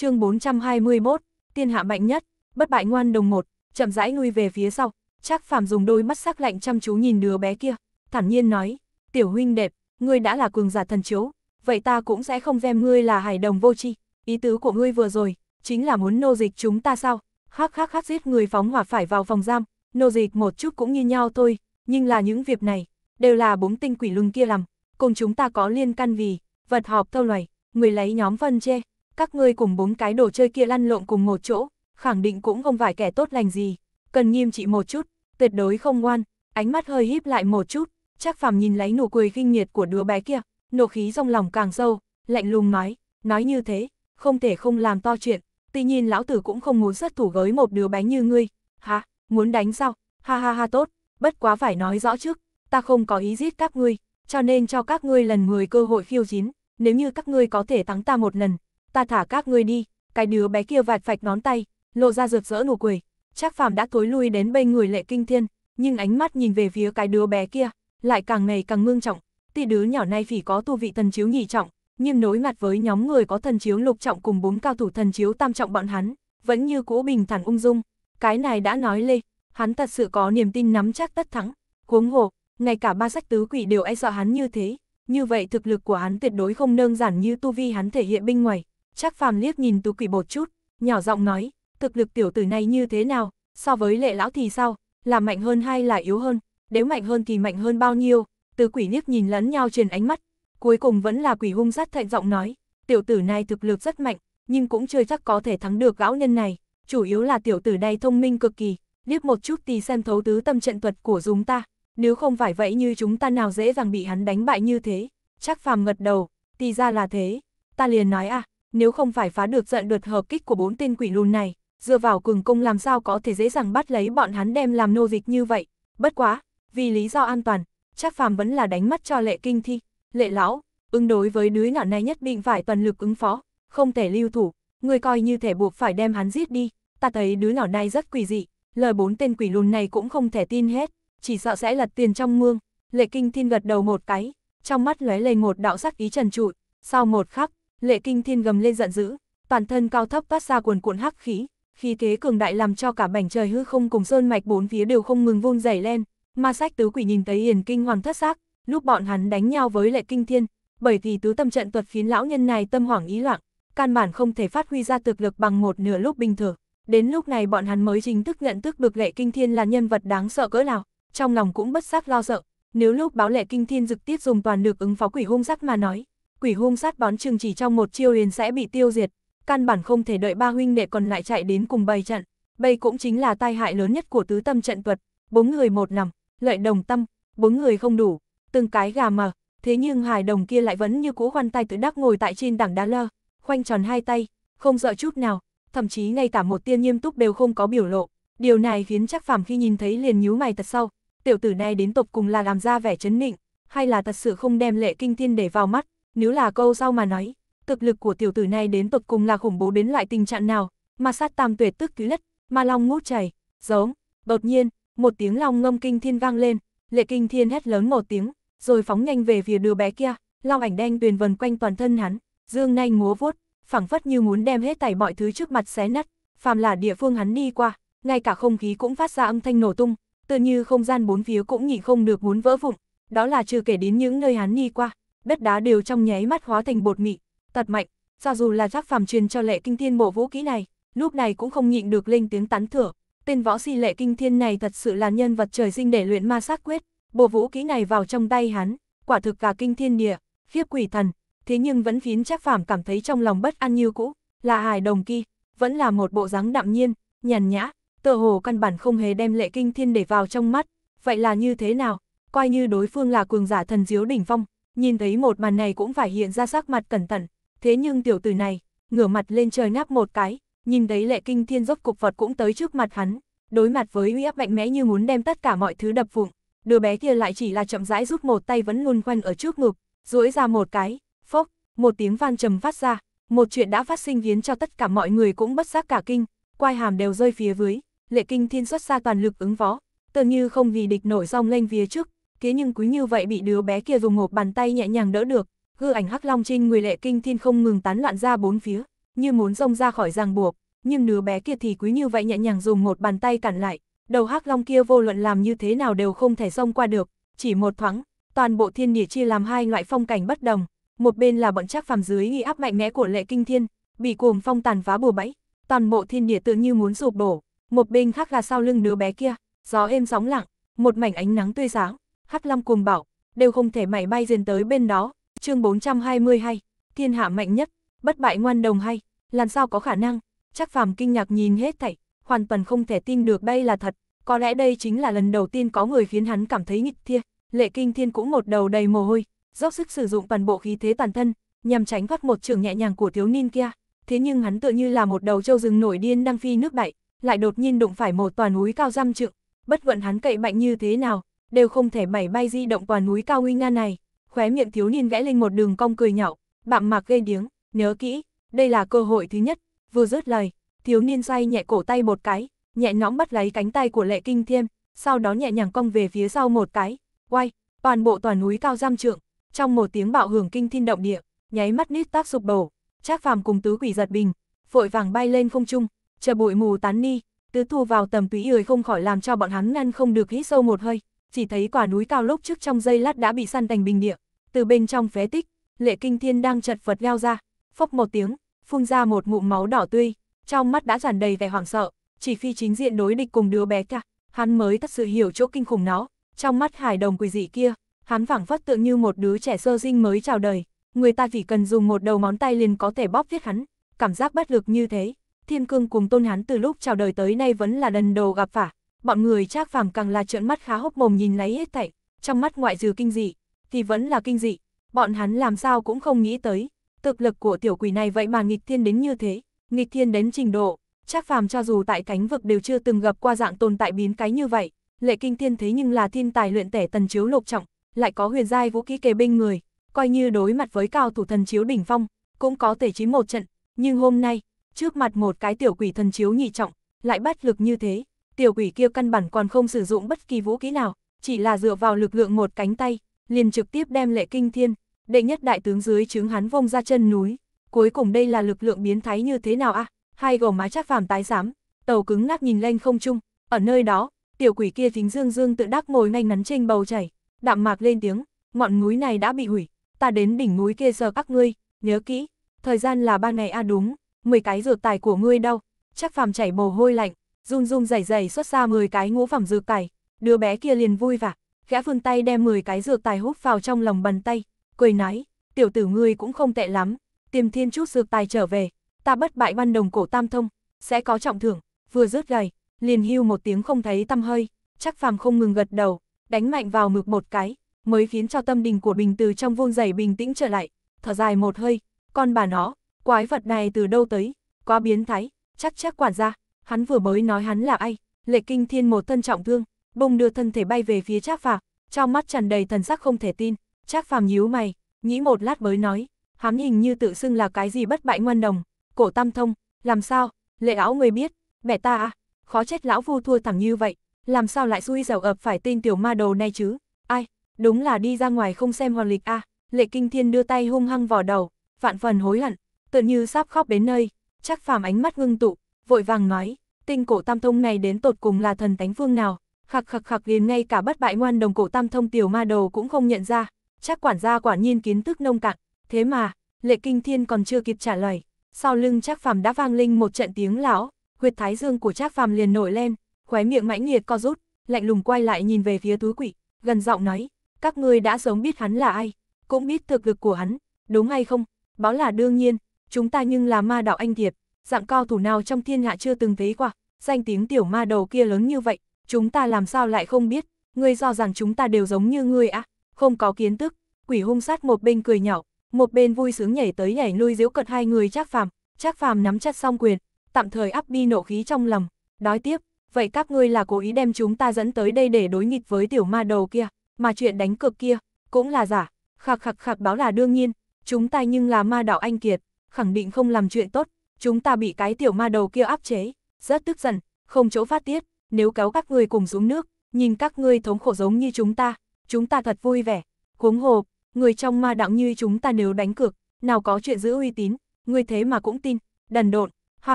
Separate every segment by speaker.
Speaker 1: chương 421, tiên hạ mạnh nhất, bất bại ngoan đồng một, chậm rãi lui về phía sau, chắc Phàm dùng đôi mắt sắc lạnh chăm chú nhìn đứa bé kia, thản nhiên nói, "Tiểu huynh đẹp, ngươi đã là cường giả thần chiếu, vậy ta cũng sẽ không xem ngươi là hải đồng vô tri, ý tứ của ngươi vừa rồi chính là muốn nô dịch chúng ta sao? Khắc khắc khắc giết người phóng hỏa phải vào phòng giam, nô dịch một chút cũng như nhau thôi, nhưng là những việc này đều là bốn tinh quỷ lưng kia làm, cùng chúng ta có liên can vì vật họp thâu loài, người lấy nhóm phân che, các ngươi cùng bốn cái đồ chơi kia lăn lộn cùng một chỗ, khẳng định cũng không phải kẻ tốt lành gì, cần nghiêm trị một chút, tuyệt đối không ngoan, ánh mắt hơi híp lại một chút, chắc phàm nhìn lấy nụ cười kinh nghiệt của đứa bé kia, nộ khí trong lòng càng sâu, lạnh lùng nói, nói như thế, không thể không làm to chuyện, tuy nhiên lão tử cũng không muốn sát thủ gới một đứa bé như ngươi, hả, muốn đánh sao, ha ha ha tốt, bất quá phải nói rõ trước, ta không có ý giết các ngươi, cho nên cho các ngươi lần 10 cơ hội khiêu chiến, nếu như các ngươi có thể thắng ta một lần, ta thả các ngươi đi, cái đứa bé kia vạch phạch ngón tay, lộ ra rực rỡ nụ cười. Trác Phàm đã tối lui đến bên người Lệ Kinh Thiên, nhưng ánh mắt nhìn về phía cái đứa bé kia, lại càng ngày càng ngưng trọng. Tỷ đứa nhỏ này phỉ có tu vị thần chiếu nhị trọng, nhưng nối mặt với nhóm người có thần chiếu lục trọng cùng bốn cao thủ thần chiếu tam trọng bọn hắn, vẫn như cũ bình thản ung dung. Cái này đã nói lê, hắn thật sự có niềm tin nắm chắc tất thắng. Huống hồ, ngay cả ba sách tứ quỷ đều e sợ hắn như thế, như vậy thực lực của hắn tuyệt đối không đơn giản như tu vi hắn thể hiện bên ngoài. Trác phàm liếc nhìn tú quỷ một chút, nhỏ giọng nói, thực lực tiểu tử này như thế nào, so với lệ lão thì sao, là mạnh hơn hay là yếu hơn, nếu mạnh hơn thì mạnh hơn bao nhiêu, tứ quỷ liếc nhìn lẫn nhau trên ánh mắt, cuối cùng vẫn là quỷ hung sát thạnh giọng nói, tiểu tử này thực lực rất mạnh, nhưng cũng chưa chắc có thể thắng được lão nhân này, chủ yếu là tiểu tử này thông minh cực kỳ, liếc một chút thì xem thấu tứ tâm trận thuật của chúng ta, nếu không phải vậy như chúng ta nào dễ dàng bị hắn đánh bại như thế, chắc phàm ngật đầu, thì ra là thế, ta liền nói à, nếu không phải phá được trận đợt hợp kích của bốn tên quỷ lùn này, dựa vào cường công làm sao có thể dễ dàng bắt lấy bọn hắn đem làm nô dịch như vậy. Bất quá, vì lý do an toàn, chắc phàm vẫn là đánh mắt cho lệ kinh thi. Lệ lão, ứng đối với đứa ngạn này nhất định phải toàn lực ứng phó, không thể lưu thủ, người coi như thể buộc phải đem hắn giết đi. Ta thấy đứa nhỏ này rất quỷ dị, lời bốn tên quỷ lùn này cũng không thể tin hết, chỉ sợ sẽ lật tiền trong mương. Lệ kinh thiên gật đầu một cái, trong mắt lóe lên một đạo sắc ý trần trụi, sau một khắc, Lệ Kinh Thiên gầm lên giận dữ, toàn thân cao thấp phát ra cuồn cuộn hắc khí, khí thế cường đại làm cho cả mảnh trời hư không cùng sơn mạch bốn phía đều không ngừng vung dày lên. Ma Sách Tứ Quỷ nhìn thấy Hiền Kinh Hoàng thất xác, lúc bọn hắn đánh nhau với Lệ Kinh Thiên, bởi vì tứ tâm trận thuật phiến lão nhân này tâm hoảng ý loạn, căn bản không thể phát huy ra thực lực bằng một nửa lúc bình thường. Đến lúc này bọn hắn mới chính thức nhận thức được Lệ Kinh Thiên là nhân vật đáng sợ cỡ nào, trong lòng cũng bất giác lo sợ. Nếu lúc báo Lệ Kinh Thiên trực tiếp dùng toàn lực ứng phó quỷ hung sắc mà nói, quỷ hung sát bón chừng chỉ trong một chiêu liền sẽ bị tiêu diệt, căn bản không thể đợi ba huynh đệ còn lại chạy đến cùng bày trận. Bây cũng chính là tai hại lớn nhất của tứ tâm trận thuật, bốn người một nằm, lợi đồng tâm, bốn người không đủ, từng cái gà mờ. thế nhưng hài đồng kia lại vẫn như cũ khoan tay tự đắc ngồi tại trên đảng đá lơ, khoanh tròn hai tay, không sợ chút nào, thậm chí ngay cả một tiên nghiêm túc đều không có biểu lộ. Điều này khiến chắc phàm khi nhìn thấy liền nhíu mày thật sâu. tiểu tử này đến tộc cùng là làm ra vẻ chấn định, hay là thật sự không đem lệ kinh thiên để vào mắt, nếu là câu sau mà nói, thực lực của tiểu tử này đến tột cùng là khủng bố đến loại tình trạng nào, mà sát tam tuyệt tức cứu lất, ma long ngút chảy, giống, đột nhiên, một tiếng long ngâm kinh thiên vang lên, lệ kinh thiên hét lớn một tiếng, rồi phóng nhanh về phía đứa bé kia, long ảnh đen tuyền vần quanh toàn thân hắn, dương nanh múa vuốt, phẳng phất như muốn đem hết tẩy mọi thứ trước mặt xé nát, phàm là địa phương hắn đi qua, ngay cả không khí cũng phát ra âm thanh nổ tung, tự như không gian bốn phía cũng nhịn không được muốn vỡ vụn, đó là trừ kể đến những nơi hắn đi qua, đất đá đều trong nháy mắt hóa thành bột mịn, tật mạnh, cho dù là Trác Phàm truyền cho Lệ Kinh Thiên bộ vũ kỹ này, lúc này cũng không nhịn được lên tiếng tán thưởng, tên võ sĩ Lệ Kinh Thiên này thật sự là nhân vật trời sinh để luyện ma sát quyết, bộ vũ kỹ này vào trong tay hắn, quả thực cả kinh thiên địa, khiếp quỷ thần, thế nhưng vẫn khiến Trác Phàm cảm thấy trong lòng bất an như cũ, là hài đồng kỳ, vẫn là một bộ dáng đạm nhiên, nhàn nhã, tựa hồ căn bản không hề đem Lệ Kinh Thiên để vào trong mắt, vậy là như thế nào? Coi như đối phương là cường giả thần diếu đỉnh phong, Nhìn thấy một màn này cũng phải hiện ra sắc mặt cẩn thận, thế nhưng tiểu tử này, ngửa mặt lên trời ngáp một cái, nhìn thấy lệ kinh thiên rốt cục vật cũng tới trước mặt hắn, đối mặt với uy áp mạnh mẽ như muốn đem tất cả mọi thứ đập vụng, đứa bé kia lại chỉ là chậm rãi rút một tay vẫn luôn quanh ở trước ngực, duỗi ra một cái, phốc, một tiếng van trầm phát ra, một chuyện đã phát sinh khiến cho tất cả mọi người cũng bất giác cả kinh, quai hàm đều rơi phía dưới, lệ kinh thiên xuất ra toàn lực ứng phó, tựa như không vì địch nổi rong lên phía trước, thế nhưng cứ như vậy bị đứa bé kia dùng hộp bàn tay nhẹ nhàng đỡ được, hư ảnh hắc long trinh người lệ kinh thiên không ngừng tán loạn ra bốn phía, như muốn rông ra khỏi ràng buộc, nhưng đứa bé kia thì cứ như vậy nhẹ nhàng dùng một bàn tay cản lại, đầu hắc long kia vô luận làm như thế nào đều không thể xông qua được, chỉ một thoáng, toàn bộ thiên địa chia làm hai loại phong cảnh bất đồng, một bên là bọn chắc phàm dưới nghi áp mạnh mẽ của lệ kinh thiên, bị cuồng phong tàn phá bùa bẫy, toàn bộ thiên địa tự như muốn sụp đổ, một bên khác là sau lưng đứa bé kia, gió êm sóng lặng, một mảnh ánh nắng tươi sáng, hắc long cuồng bạo, đều không thể mảy may dền tới bên đó. Chương 420 hay, thiên hạ mạnh nhất, bất bại ngoan đồng hay, làm sao có khả năng? Chắc Phàm kinh ngạc nhìn hết thảy, hoàn toàn không thể tin được đây là thật, có lẽ đây chính là lần đầu tiên có người khiến hắn cảm thấy nghịch thiên. Lệ Kinh Thiên cũng một đầu đầy mồ hôi, dốc sức sử dụng toàn bộ khí thế toàn thân, nhằm tránh thoát một trường nhẹ nhàng của thiếu niên kia. Thế nhưng hắn tựa như là một đầu trâu rừng nổi điên đang phi nước đại, lại đột nhiên đụng phải một toàn núi cao răm trượng. Bất luận hắn cậy mạnh như thế nào, đều không thể mảy may di động toàn núi cao uy nga này. Khóe miệng thiếu niên vẽ lên một đường cong cười nhạo, bạm mạc gây điếng, nhớ kỹ, đây là cơ hội thứ nhất. Vừa rớt lời, thiếu niên xoay nhẹ cổ tay một cái, nhẹ nhõm bắt lấy cánh tay của lệ kinh thiêm, sau đó nhẹ nhàng cong về phía sau một cái, quay, toàn bộ toàn núi cao giam trượng, trong một tiếng bạo hưởng kinh thiên động địa, nháy mắt nít tác sụp đổ, trác phàm cùng tứ quỷ giật bình, vội vàng bay lên không trung, chờ bụi mù tán ni, tứ thu vào tầm túy ười không khỏi làm cho bọn hắn ngăn không được hít sâu một hơi chỉ thấy quả núi cao lốc trước trong dây lát đã bị săn thành bình địa. Từ bên trong phế tích, lệ kinh thiên đang chật vật leo ra, phốc một tiếng, phun ra một ngụm máu đỏ tươi, trong mắt đã tràn đầy vẻ hoảng sợ, chỉ phi chính diện đối địch cùng đứa bé kia, hắn mới thật sự hiểu chỗ kinh khủng nó, trong mắt hải đồng quỷ dị kia, hắn phảng phất tượng như một đứa trẻ sơ sinh mới chào đời, người ta chỉ cần dùng một đầu ngón tay liền có thể bóp giết hắn, cảm giác bất lực như thế, thiên cương cùng tôn hắn từ lúc chào đời tới nay vẫn là lần đầu gặp phải, bọn người trác phàm càng là trợn mắt khá hốc mồm nhìn lấy hết thảy, trong mắt ngoại trừ kinh dị, thì vẫn là kinh dị, bọn hắn làm sao cũng không nghĩ tới, thực lực của tiểu quỷ này vậy mà nghịch thiên đến như thế, nghịch thiên đến trình độ, trác phàm cho dù tại cánh vực đều chưa từng gặp qua dạng tồn tại biến cái như vậy, lệ kinh thiên thế nhưng là thiên tài luyện tẻ tần chiếu lục trọng, lại có huyền giai vũ khí kề bên người, coi như đối mặt với cao thủ thần chiếu đỉnh phong, cũng có thể chí một trận, nhưng hôm nay, trước mặt một cái tiểu quỷ thần chiếu nhị trọng, lại bắt lực như thế, tiểu quỷ kia căn bản còn không sử dụng bất kỳ vũ khí nào, chỉ là dựa vào lực lượng một cánh tay, liền trực tiếp đem lệ kinh thiên, đệ nhất đại tướng dưới chứng hắn vông ra chân núi. Cuối cùng đây là lực lượng biến thái như thế nào a? À? Hai gò má chắc phàm tái giám tàu cứng ngắc nhìn lên không trung, ở nơi đó, tiểu quỷ kia thính dương dương tự đắc ngồi ngay ngắn trên bầu chảy, đạm mạc lên tiếng, ngọn núi này đã bị hủy, ta đến đỉnh núi kia giờ các ngươi, nhớ kỹ, thời gian là ba ngày a à đúng, 10 cái dược tài của ngươi đâu, chắc phàm chảy mồ hôi lạnh, run run rẩy rẩy xuất ra 10 cái ngũ phẩm dược tài, đứa bé kia liền vui vẻ, gã vươn tay đem 10 cái dược tài hút vào trong lòng bàn tay, cười nói, tiểu tử ngươi cũng không tệ lắm, tìm thiên chút dược tài trở về, ta bất bại ban đồng cổ tam thông, sẽ có trọng thưởng, vừa rớt gầy, liền hưu một tiếng không thấy tâm hơi, chắc phàm không ngừng gật đầu, đánh mạnh vào mực một cái, mới khiến cho tâm đình của bình từ trong vuông dày bình tĩnh trở lại, thở dài một hơi, con bà nó, quái vật này từ đâu tới, quá biến thái, chắc chắc quản ra hắn vừa mới nói hắn là ai, lệ kinh thiên một thân trọng thương, bùng đưa thân thể bay về phía Trác Phàm, trong mắt tràn đầy thần sắc không thể tin, Trác Phàm nhíu mày, nghĩ một lát mới nói, hắn hình như tự xưng là cái gì bất bại ngoan đồng, cổ tam thông, làm sao, lệ áo người biết, mẹ ta à, khó chết lão vu thua thẳng như vậy, làm sao lại xui dẻo ập phải tên tiểu ma đầu này chứ, ai, đúng là đi ra ngoài không xem hoàn lịch a à? lệ kinh thiên đưa tay hung hăng vào đầu, vạn phần hối hận, tự như sắp khóc đến nơi, Trác Phàm ánh mắt ngưng tụ, vội vàng nói, tinh cổ tam thông này đến tột cùng là thần tánh phương nào, khạc khạc khạc liền ngay cả bất bại ngoan đồng cổ tam thông tiểu ma đầu cũng không nhận ra, chắc quản gia quả nhiên kiến thức nông cạn, thế mà, lệ kinh thiên còn chưa kịp trả lời, sau lưng Trác phàm đã vang linh một trận tiếng lão, huyệt thái dương của Trác phàm liền nổi lên, khóe miệng mãnh liệt co rút, lạnh lùng quay lại nhìn về phía túi quỷ, gần giọng nói, các ngươi đã sống biết hắn là ai, cũng biết thực lực của hắn, đúng hay không, báo là đương nhiên, chúng ta nhưng là ma đạo anh thiệp, dạng cao thủ nào trong thiên hạ chưa từng thấy qua danh tiếng tiểu ma đầu kia lớn như vậy, chúng ta làm sao lại không biết, ngươi do rằng chúng ta đều giống như ngươi à, không có kiến thức, quỷ hung sát một bên cười nhạo, một bên vui sướng nhảy tới nhảy lui giễu cợt hai người Trác Phàm, Trác Phàm nắm chặt song quyền, tạm thời áp bi nộ khí trong lòng, nói tiếp, vậy các ngươi là cố ý đem chúng ta dẫn tới đây để đối nghịch với tiểu ma đầu kia, mà chuyện đánh cược kia cũng là giả, khạc khạc khạc báo là đương nhiên, chúng ta nhưng là ma đạo anh kiệt, khẳng định không làm chuyện tốt, chúng ta bị cái tiểu ma đầu kia áp chế, rất tức giận, không chỗ phát tiết, nếu kéo các người cùng xuống nước, nhìn các ngươi thống khổ giống như chúng ta, chúng ta thật vui vẻ, huống hồ, người trong ma đạo như chúng ta nếu đánh cược, nào có chuyện giữ uy tín, ngươi thế mà cũng tin, đần độn, ha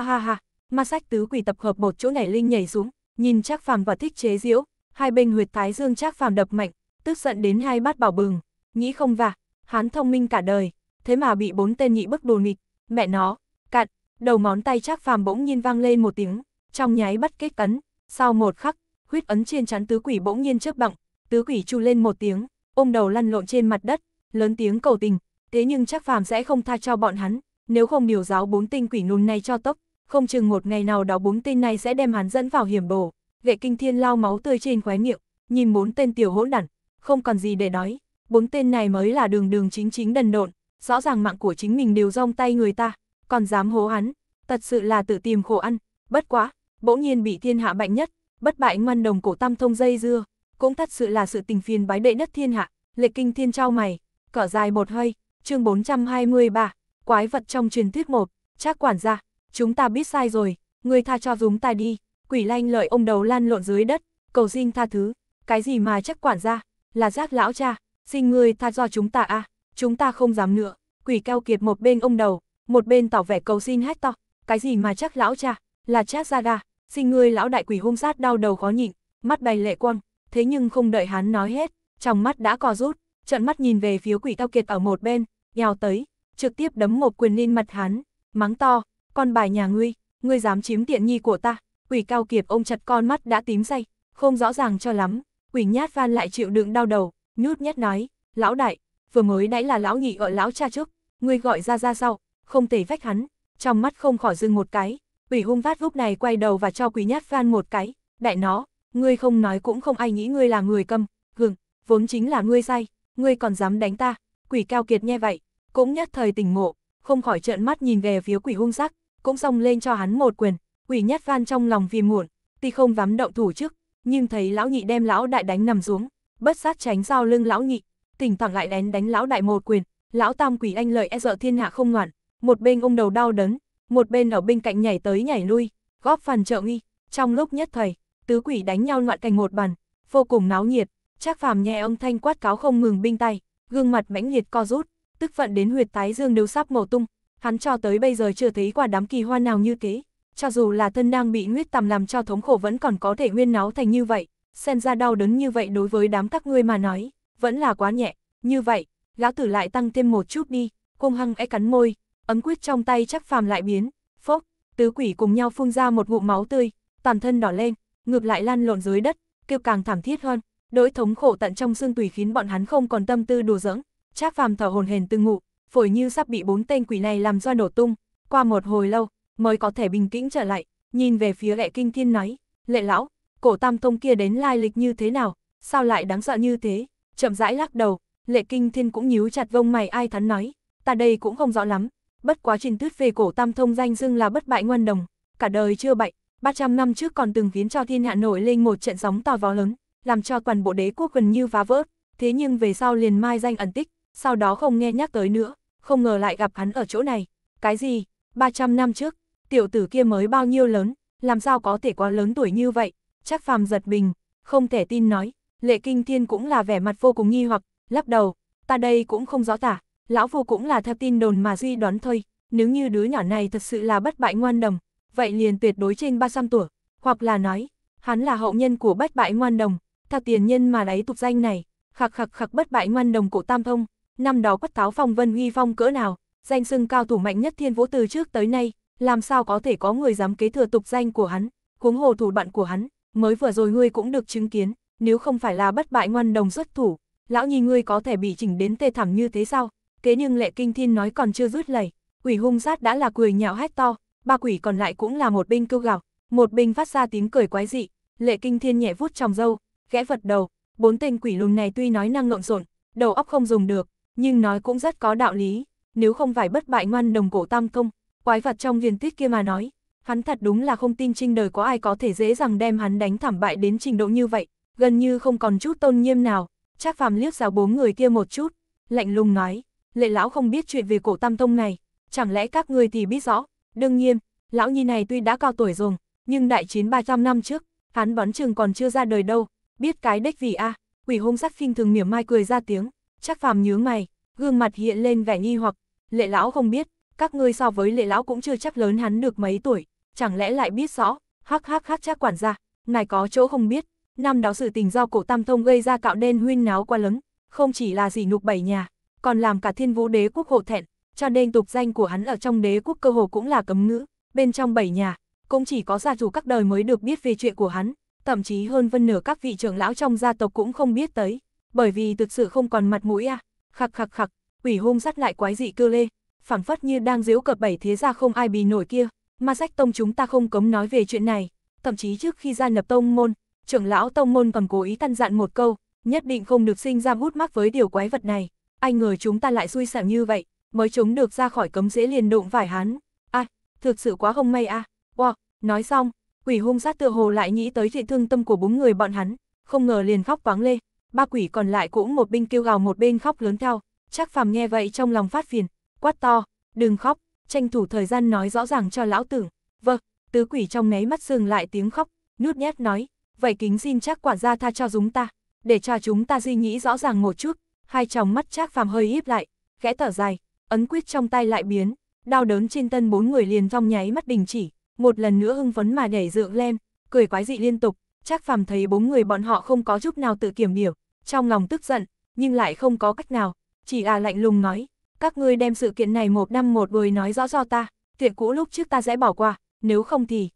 Speaker 1: ha ha, ma sách tứ quỷ tập hợp một chỗ nhảy linh nhảy xuống, nhìn Trác Phàm và thích chế diễu, hai bên huyệt thái dương Trác Phàm đập mạnh, tức giận đến hai bát bảo bừng, nghĩ không và, hắn thông minh cả đời, thế mà bị bốn tên nhị bức đồ nghịch, mẹ nó, cạn, Đầu ngón tay Trác Phàm bỗng nhiên vang lên một tiếng, trong nháy bắt kết cấn sau một khắc, huyết ấn trên chắn tứ quỷ bỗng nhiên chớp bọng tứ quỷ chu lên một tiếng, ôm đầu lăn lộn trên mặt đất, lớn tiếng cầu tình, thế nhưng Trác Phàm sẽ không tha cho bọn hắn, nếu không điều giáo bốn tinh quỷ nùn này cho tốc, không chừng một ngày nào đó bốn tên này sẽ đem hắn dẫn vào hiểm bổ. vệ Kinh Thiên lao máu tươi trên khóe miệng, nhìn bốn tên tiểu hỗn đản, không còn gì để nói, bốn tên này mới là đường đường chính chính đần độn, rõ ràng mạng của chính mình đều rong tay người ta còn dám hố hắn, thật sự là tự tìm khổ ăn, bất quá, bỗng nhiên bị thiên hạ mạnh nhất, bất bại ngoan đồng cổ tam thông dây dưa, cũng thật sự là sự tình phiền bái đệ nhất thiên hạ, lệ kinh thiên trao mày, cỏ dài một hơi, chương 423, quái vật trong truyền thuyết một, chắc quản gia, chúng ta biết sai rồi, người tha cho rúng ta đi, quỷ lanh lợi ông đầu lan lộn dưới đất, cầu xin tha thứ, cái gì mà chắc quản gia, là giác lão cha, xin người tha do chúng ta a, à, chúng ta không dám nữa, quỷ keo kiệt một bên ông đầu, một bên tỏ vẻ cầu xin hét to, cái gì mà chắc lão cha, là chắc ra đa, xin ngươi lão đại quỷ hung sát đau đầu khó nhịn, mắt bay lệ quang thế nhưng không đợi hắn nói hết, trong mắt đã co rút, trận mắt nhìn về phía quỷ tao kiệt ở một bên, nhào tới, trực tiếp đấm một quyền lên mặt hắn, mắng to, con bài nhà ngươi, ngươi dám chiếm tiện nhi của ta, quỷ cao kiệt ôm chặt con mắt đã tím say, không rõ ràng cho lắm, quỷ nhát van lại chịu đựng đau đầu, nhút nhát nói, lão đại, vừa mới nãy là lão nhị gọi lão cha trước, ngươi gọi ra ra sau, không thể vách hắn, trong mắt không khỏi dưng một cái, quỷ hung vát vúc này quay đầu và cho quỷ nhát van một cái, đại nó, ngươi không nói cũng không ai nghĩ ngươi là người câm, gừng, vốn chính là ngươi sai, ngươi còn dám đánh ta, quỷ cao kiệt nghe vậy, cũng nhất thời tỉnh ngộ, không khỏi trợn mắt nhìn về phía quỷ hung sắc, cũng xông lên cho hắn một quyền, quỷ nhát van trong lòng vì muộn, tuy không dám động thủ trước, nhưng thấy lão nhị đem lão đại đánh nằm xuống, bất sát tránh sau lưng lão nhị, tỉnh thẳng lại đánh đánh lão đại một quyền, lão tam quỷ anh lợi e sợ thiên hạ không ngoạn, một bên ông đầu đau đớn, một bên ở bên cạnh nhảy tới nhảy lui, góp phần trợ nghi. Trong lúc nhất thời, tứ quỷ đánh nhau loạn thành một bàn, vô cùng náo nhiệt, Trác Phàm nhẹ âm thanh quát cáo không ngừng binh tay, gương mặt mãnh liệt co rút, tức phận đến huyệt tái dương đều sắp màu tung, hắn cho tới bây giờ chưa thấy quả đám kỳ hoa nào như thế, cho dù là thân đang bị huyết tầm làm cho thống khổ vẫn còn có thể nguyên náo thành như vậy, xem ra đau đớn như vậy đối với đám các ngươi mà nói, vẫn là quá nhẹ, như vậy, lão tử lại tăng thêm một chút đi, cung hăng é cắn môi, ấm quyết trong tay chắc phàm lại biến, phốc, tứ quỷ cùng nhau phun ra một ngụm máu tươi, toàn thân đỏ lên, ngược lại lan lộn dưới đất, kêu càng thảm thiết hơn, nỗi thống khổ tận trong xương tùy khiến bọn hắn không còn tâm tư đùa giỡn, Trác Phàm thở hổn hển từ ngủ, phổi như sắp bị bốn tên quỷ này làm do nổ tung, qua một hồi lâu mới có thể bình tĩnh trở lại, nhìn về phía Lệ Kinh Thiên nói, "Lệ lão, cổ Tam thông kia đến lai lịch như thế nào, sao lại đáng sợ như thế?" Chậm rãi lắc đầu, Lệ Kinh Thiên cũng nhíu chặt vông mày ai thắn nói, "Ta đây cũng không rõ lắm, bất quá trình tuyết về cổ tam thông danh dưng là bất bại ngoan đồng, cả đời chưa bại, 300 năm trước còn từng khiến cho thiên hạ nổi lên một trận sóng to vó lớn, làm cho toàn bộ đế quốc gần như phá vỡ, thế nhưng về sau liền mai danh ẩn tích, sau đó không nghe nhắc tới nữa, không ngờ lại gặp hắn ở chỗ này. Cái gì? 300 năm trước, tiểu tử kia mới bao nhiêu lớn, làm sao có thể quá lớn tuổi như vậy? Chắc phàm giật bình không thể tin nói, lệ kinh thiên cũng là vẻ mặt vô cùng nghi hoặc, lắc đầu, ta đây cũng không rõ tả, lão phu cũng là theo tin đồn mà duy đoán thôi, nếu như đứa nhỏ này thật sự là bất bại ngoan đồng, vậy liền tuyệt đối trên 300 tuổi, hoặc là nói, hắn là hậu nhân của bất bại ngoan đồng, theo tiền nhân mà lấy tục danh này, khạc khạc khạc bất bại ngoan đồng cổ tam thông, năm đó quất táo phong vân huy phong cỡ nào, danh xưng cao thủ mạnh nhất thiên vũ từ trước tới nay, làm sao có thể có người dám kế thừa tục danh của hắn, huống hồ thủ bạn của hắn, mới vừa rồi ngươi cũng được chứng kiến, nếu không phải là bất bại ngoan đồng xuất thủ, lão nhi ngươi có thể bị chỉnh đến tê thảm như thế sao? kế nhưng lệ kinh thiên nói còn chưa rút lẩy, quỷ hung sát đã là cười nhạo hét to, ba quỷ còn lại cũng là một binh kêu gào, một binh phát ra tiếng cười quái dị, lệ kinh thiên nhẹ vuốt trong râu, khẽ vật đầu, bốn tên quỷ lùn này tuy nói năng lộn xộn, đầu óc không dùng được, nhưng nói cũng rất có đạo lý, nếu không phải bất bại ngoan đồng cổ tam công, quái vật trong viên tuyết kia mà nói, hắn thật đúng là không tin trinh đời có ai có thể dễ dàng đem hắn đánh thảm bại đến trình độ như vậy, gần như không còn chút tôn nghiêm nào, trác phàm liếc giáo bốn người kia một chút, lạnh lùng nói, lệ lão không biết chuyện về cổ tam tông này, chẳng lẽ các người thì biết rõ, đương nhiên, lão nhi này tuy đã cao tuổi rồi, nhưng đại chiến 300 năm trước, hắn bắn trường còn chưa ra đời đâu, biết cái đếch vì a à? quỷ hung sắc khinh thường mỉa mai cười ra tiếng, chắc phàm nhớ mày, gương mặt hiện lên vẻ nghi hoặc, lệ lão không biết, các ngươi so với lệ lão cũng chưa chắc lớn hắn được mấy tuổi, chẳng lẽ lại biết rõ, hắc hắc hắc chắc quản gia, ngài có chỗ không biết, năm đó sự tình do cổ tam thông gây ra cạo đen huyên náo qua lớn, không chỉ là gì nục bảy nhà, còn làm cả thiên vũ đế quốc hộ thẹn, cho nên tục danh của hắn ở trong đế quốc cơ hồ cũng là cấm ngữ, bên trong bảy nhà, cũng chỉ có gia chủ các đời mới được biết về chuyện của hắn, thậm chí hơn vân nửa các vị trưởng lão trong gia tộc cũng không biết tới, bởi vì thực sự không còn mặt mũi à, khặc khặc khặc, quỷ hung dắt lại quái dị cơ lê, phảng phất như đang giễu cợt bảy thế gia không ai bì nổi kia, mà sách tông chúng ta không cấm nói về chuyện này, thậm chí trước khi gia nhập tông môn, trưởng lão tông môn còn cố ý căn dặn một câu, nhất định không được sinh ra hút mắc với điều quái vật này, ai ngờ chúng ta lại xui xẻo như vậy, mới chống được ra khỏi cấm dễ liền đụng phải hắn. a à, thực sự quá không may à. Wow, nói xong, quỷ hung sát tựa hồ lại nghĩ tới thị thương tâm của bốn người bọn hắn, không ngờ liền khóc vắng lê. Ba quỷ còn lại cũng một binh kêu gào một bên khóc lớn theo, chắc phàm nghe vậy trong lòng phát phiền, quát to, đừng khóc, tranh thủ thời gian nói rõ ràng cho lão tử. Vâng, tứ quỷ trong nấy mắt sừng lại tiếng khóc, nút nhát nói, vậy kính xin chắc quản gia tha cho chúng ta, để cho chúng ta suy nghĩ rõ ràng một chút, hai tròng mắt Trác Phàm hơi híp lại, khẽ thở dài, ấn quyết trong tay lại biến, đau đớn trên tân bốn người liền trong nháy mắt đình chỉ, một lần nữa hưng phấn mà nhảy dựng lên, cười quái dị liên tục, Trác Phàm thấy bốn người bọn họ không có chút nào tự kiểm điểm, trong lòng tức giận, nhưng lại không có cách nào, chỉ à lạnh lùng nói, các ngươi đem sự kiện này một năm một buổi nói rõ cho ta, chuyện cũ lúc trước ta sẽ bỏ qua, nếu không thì.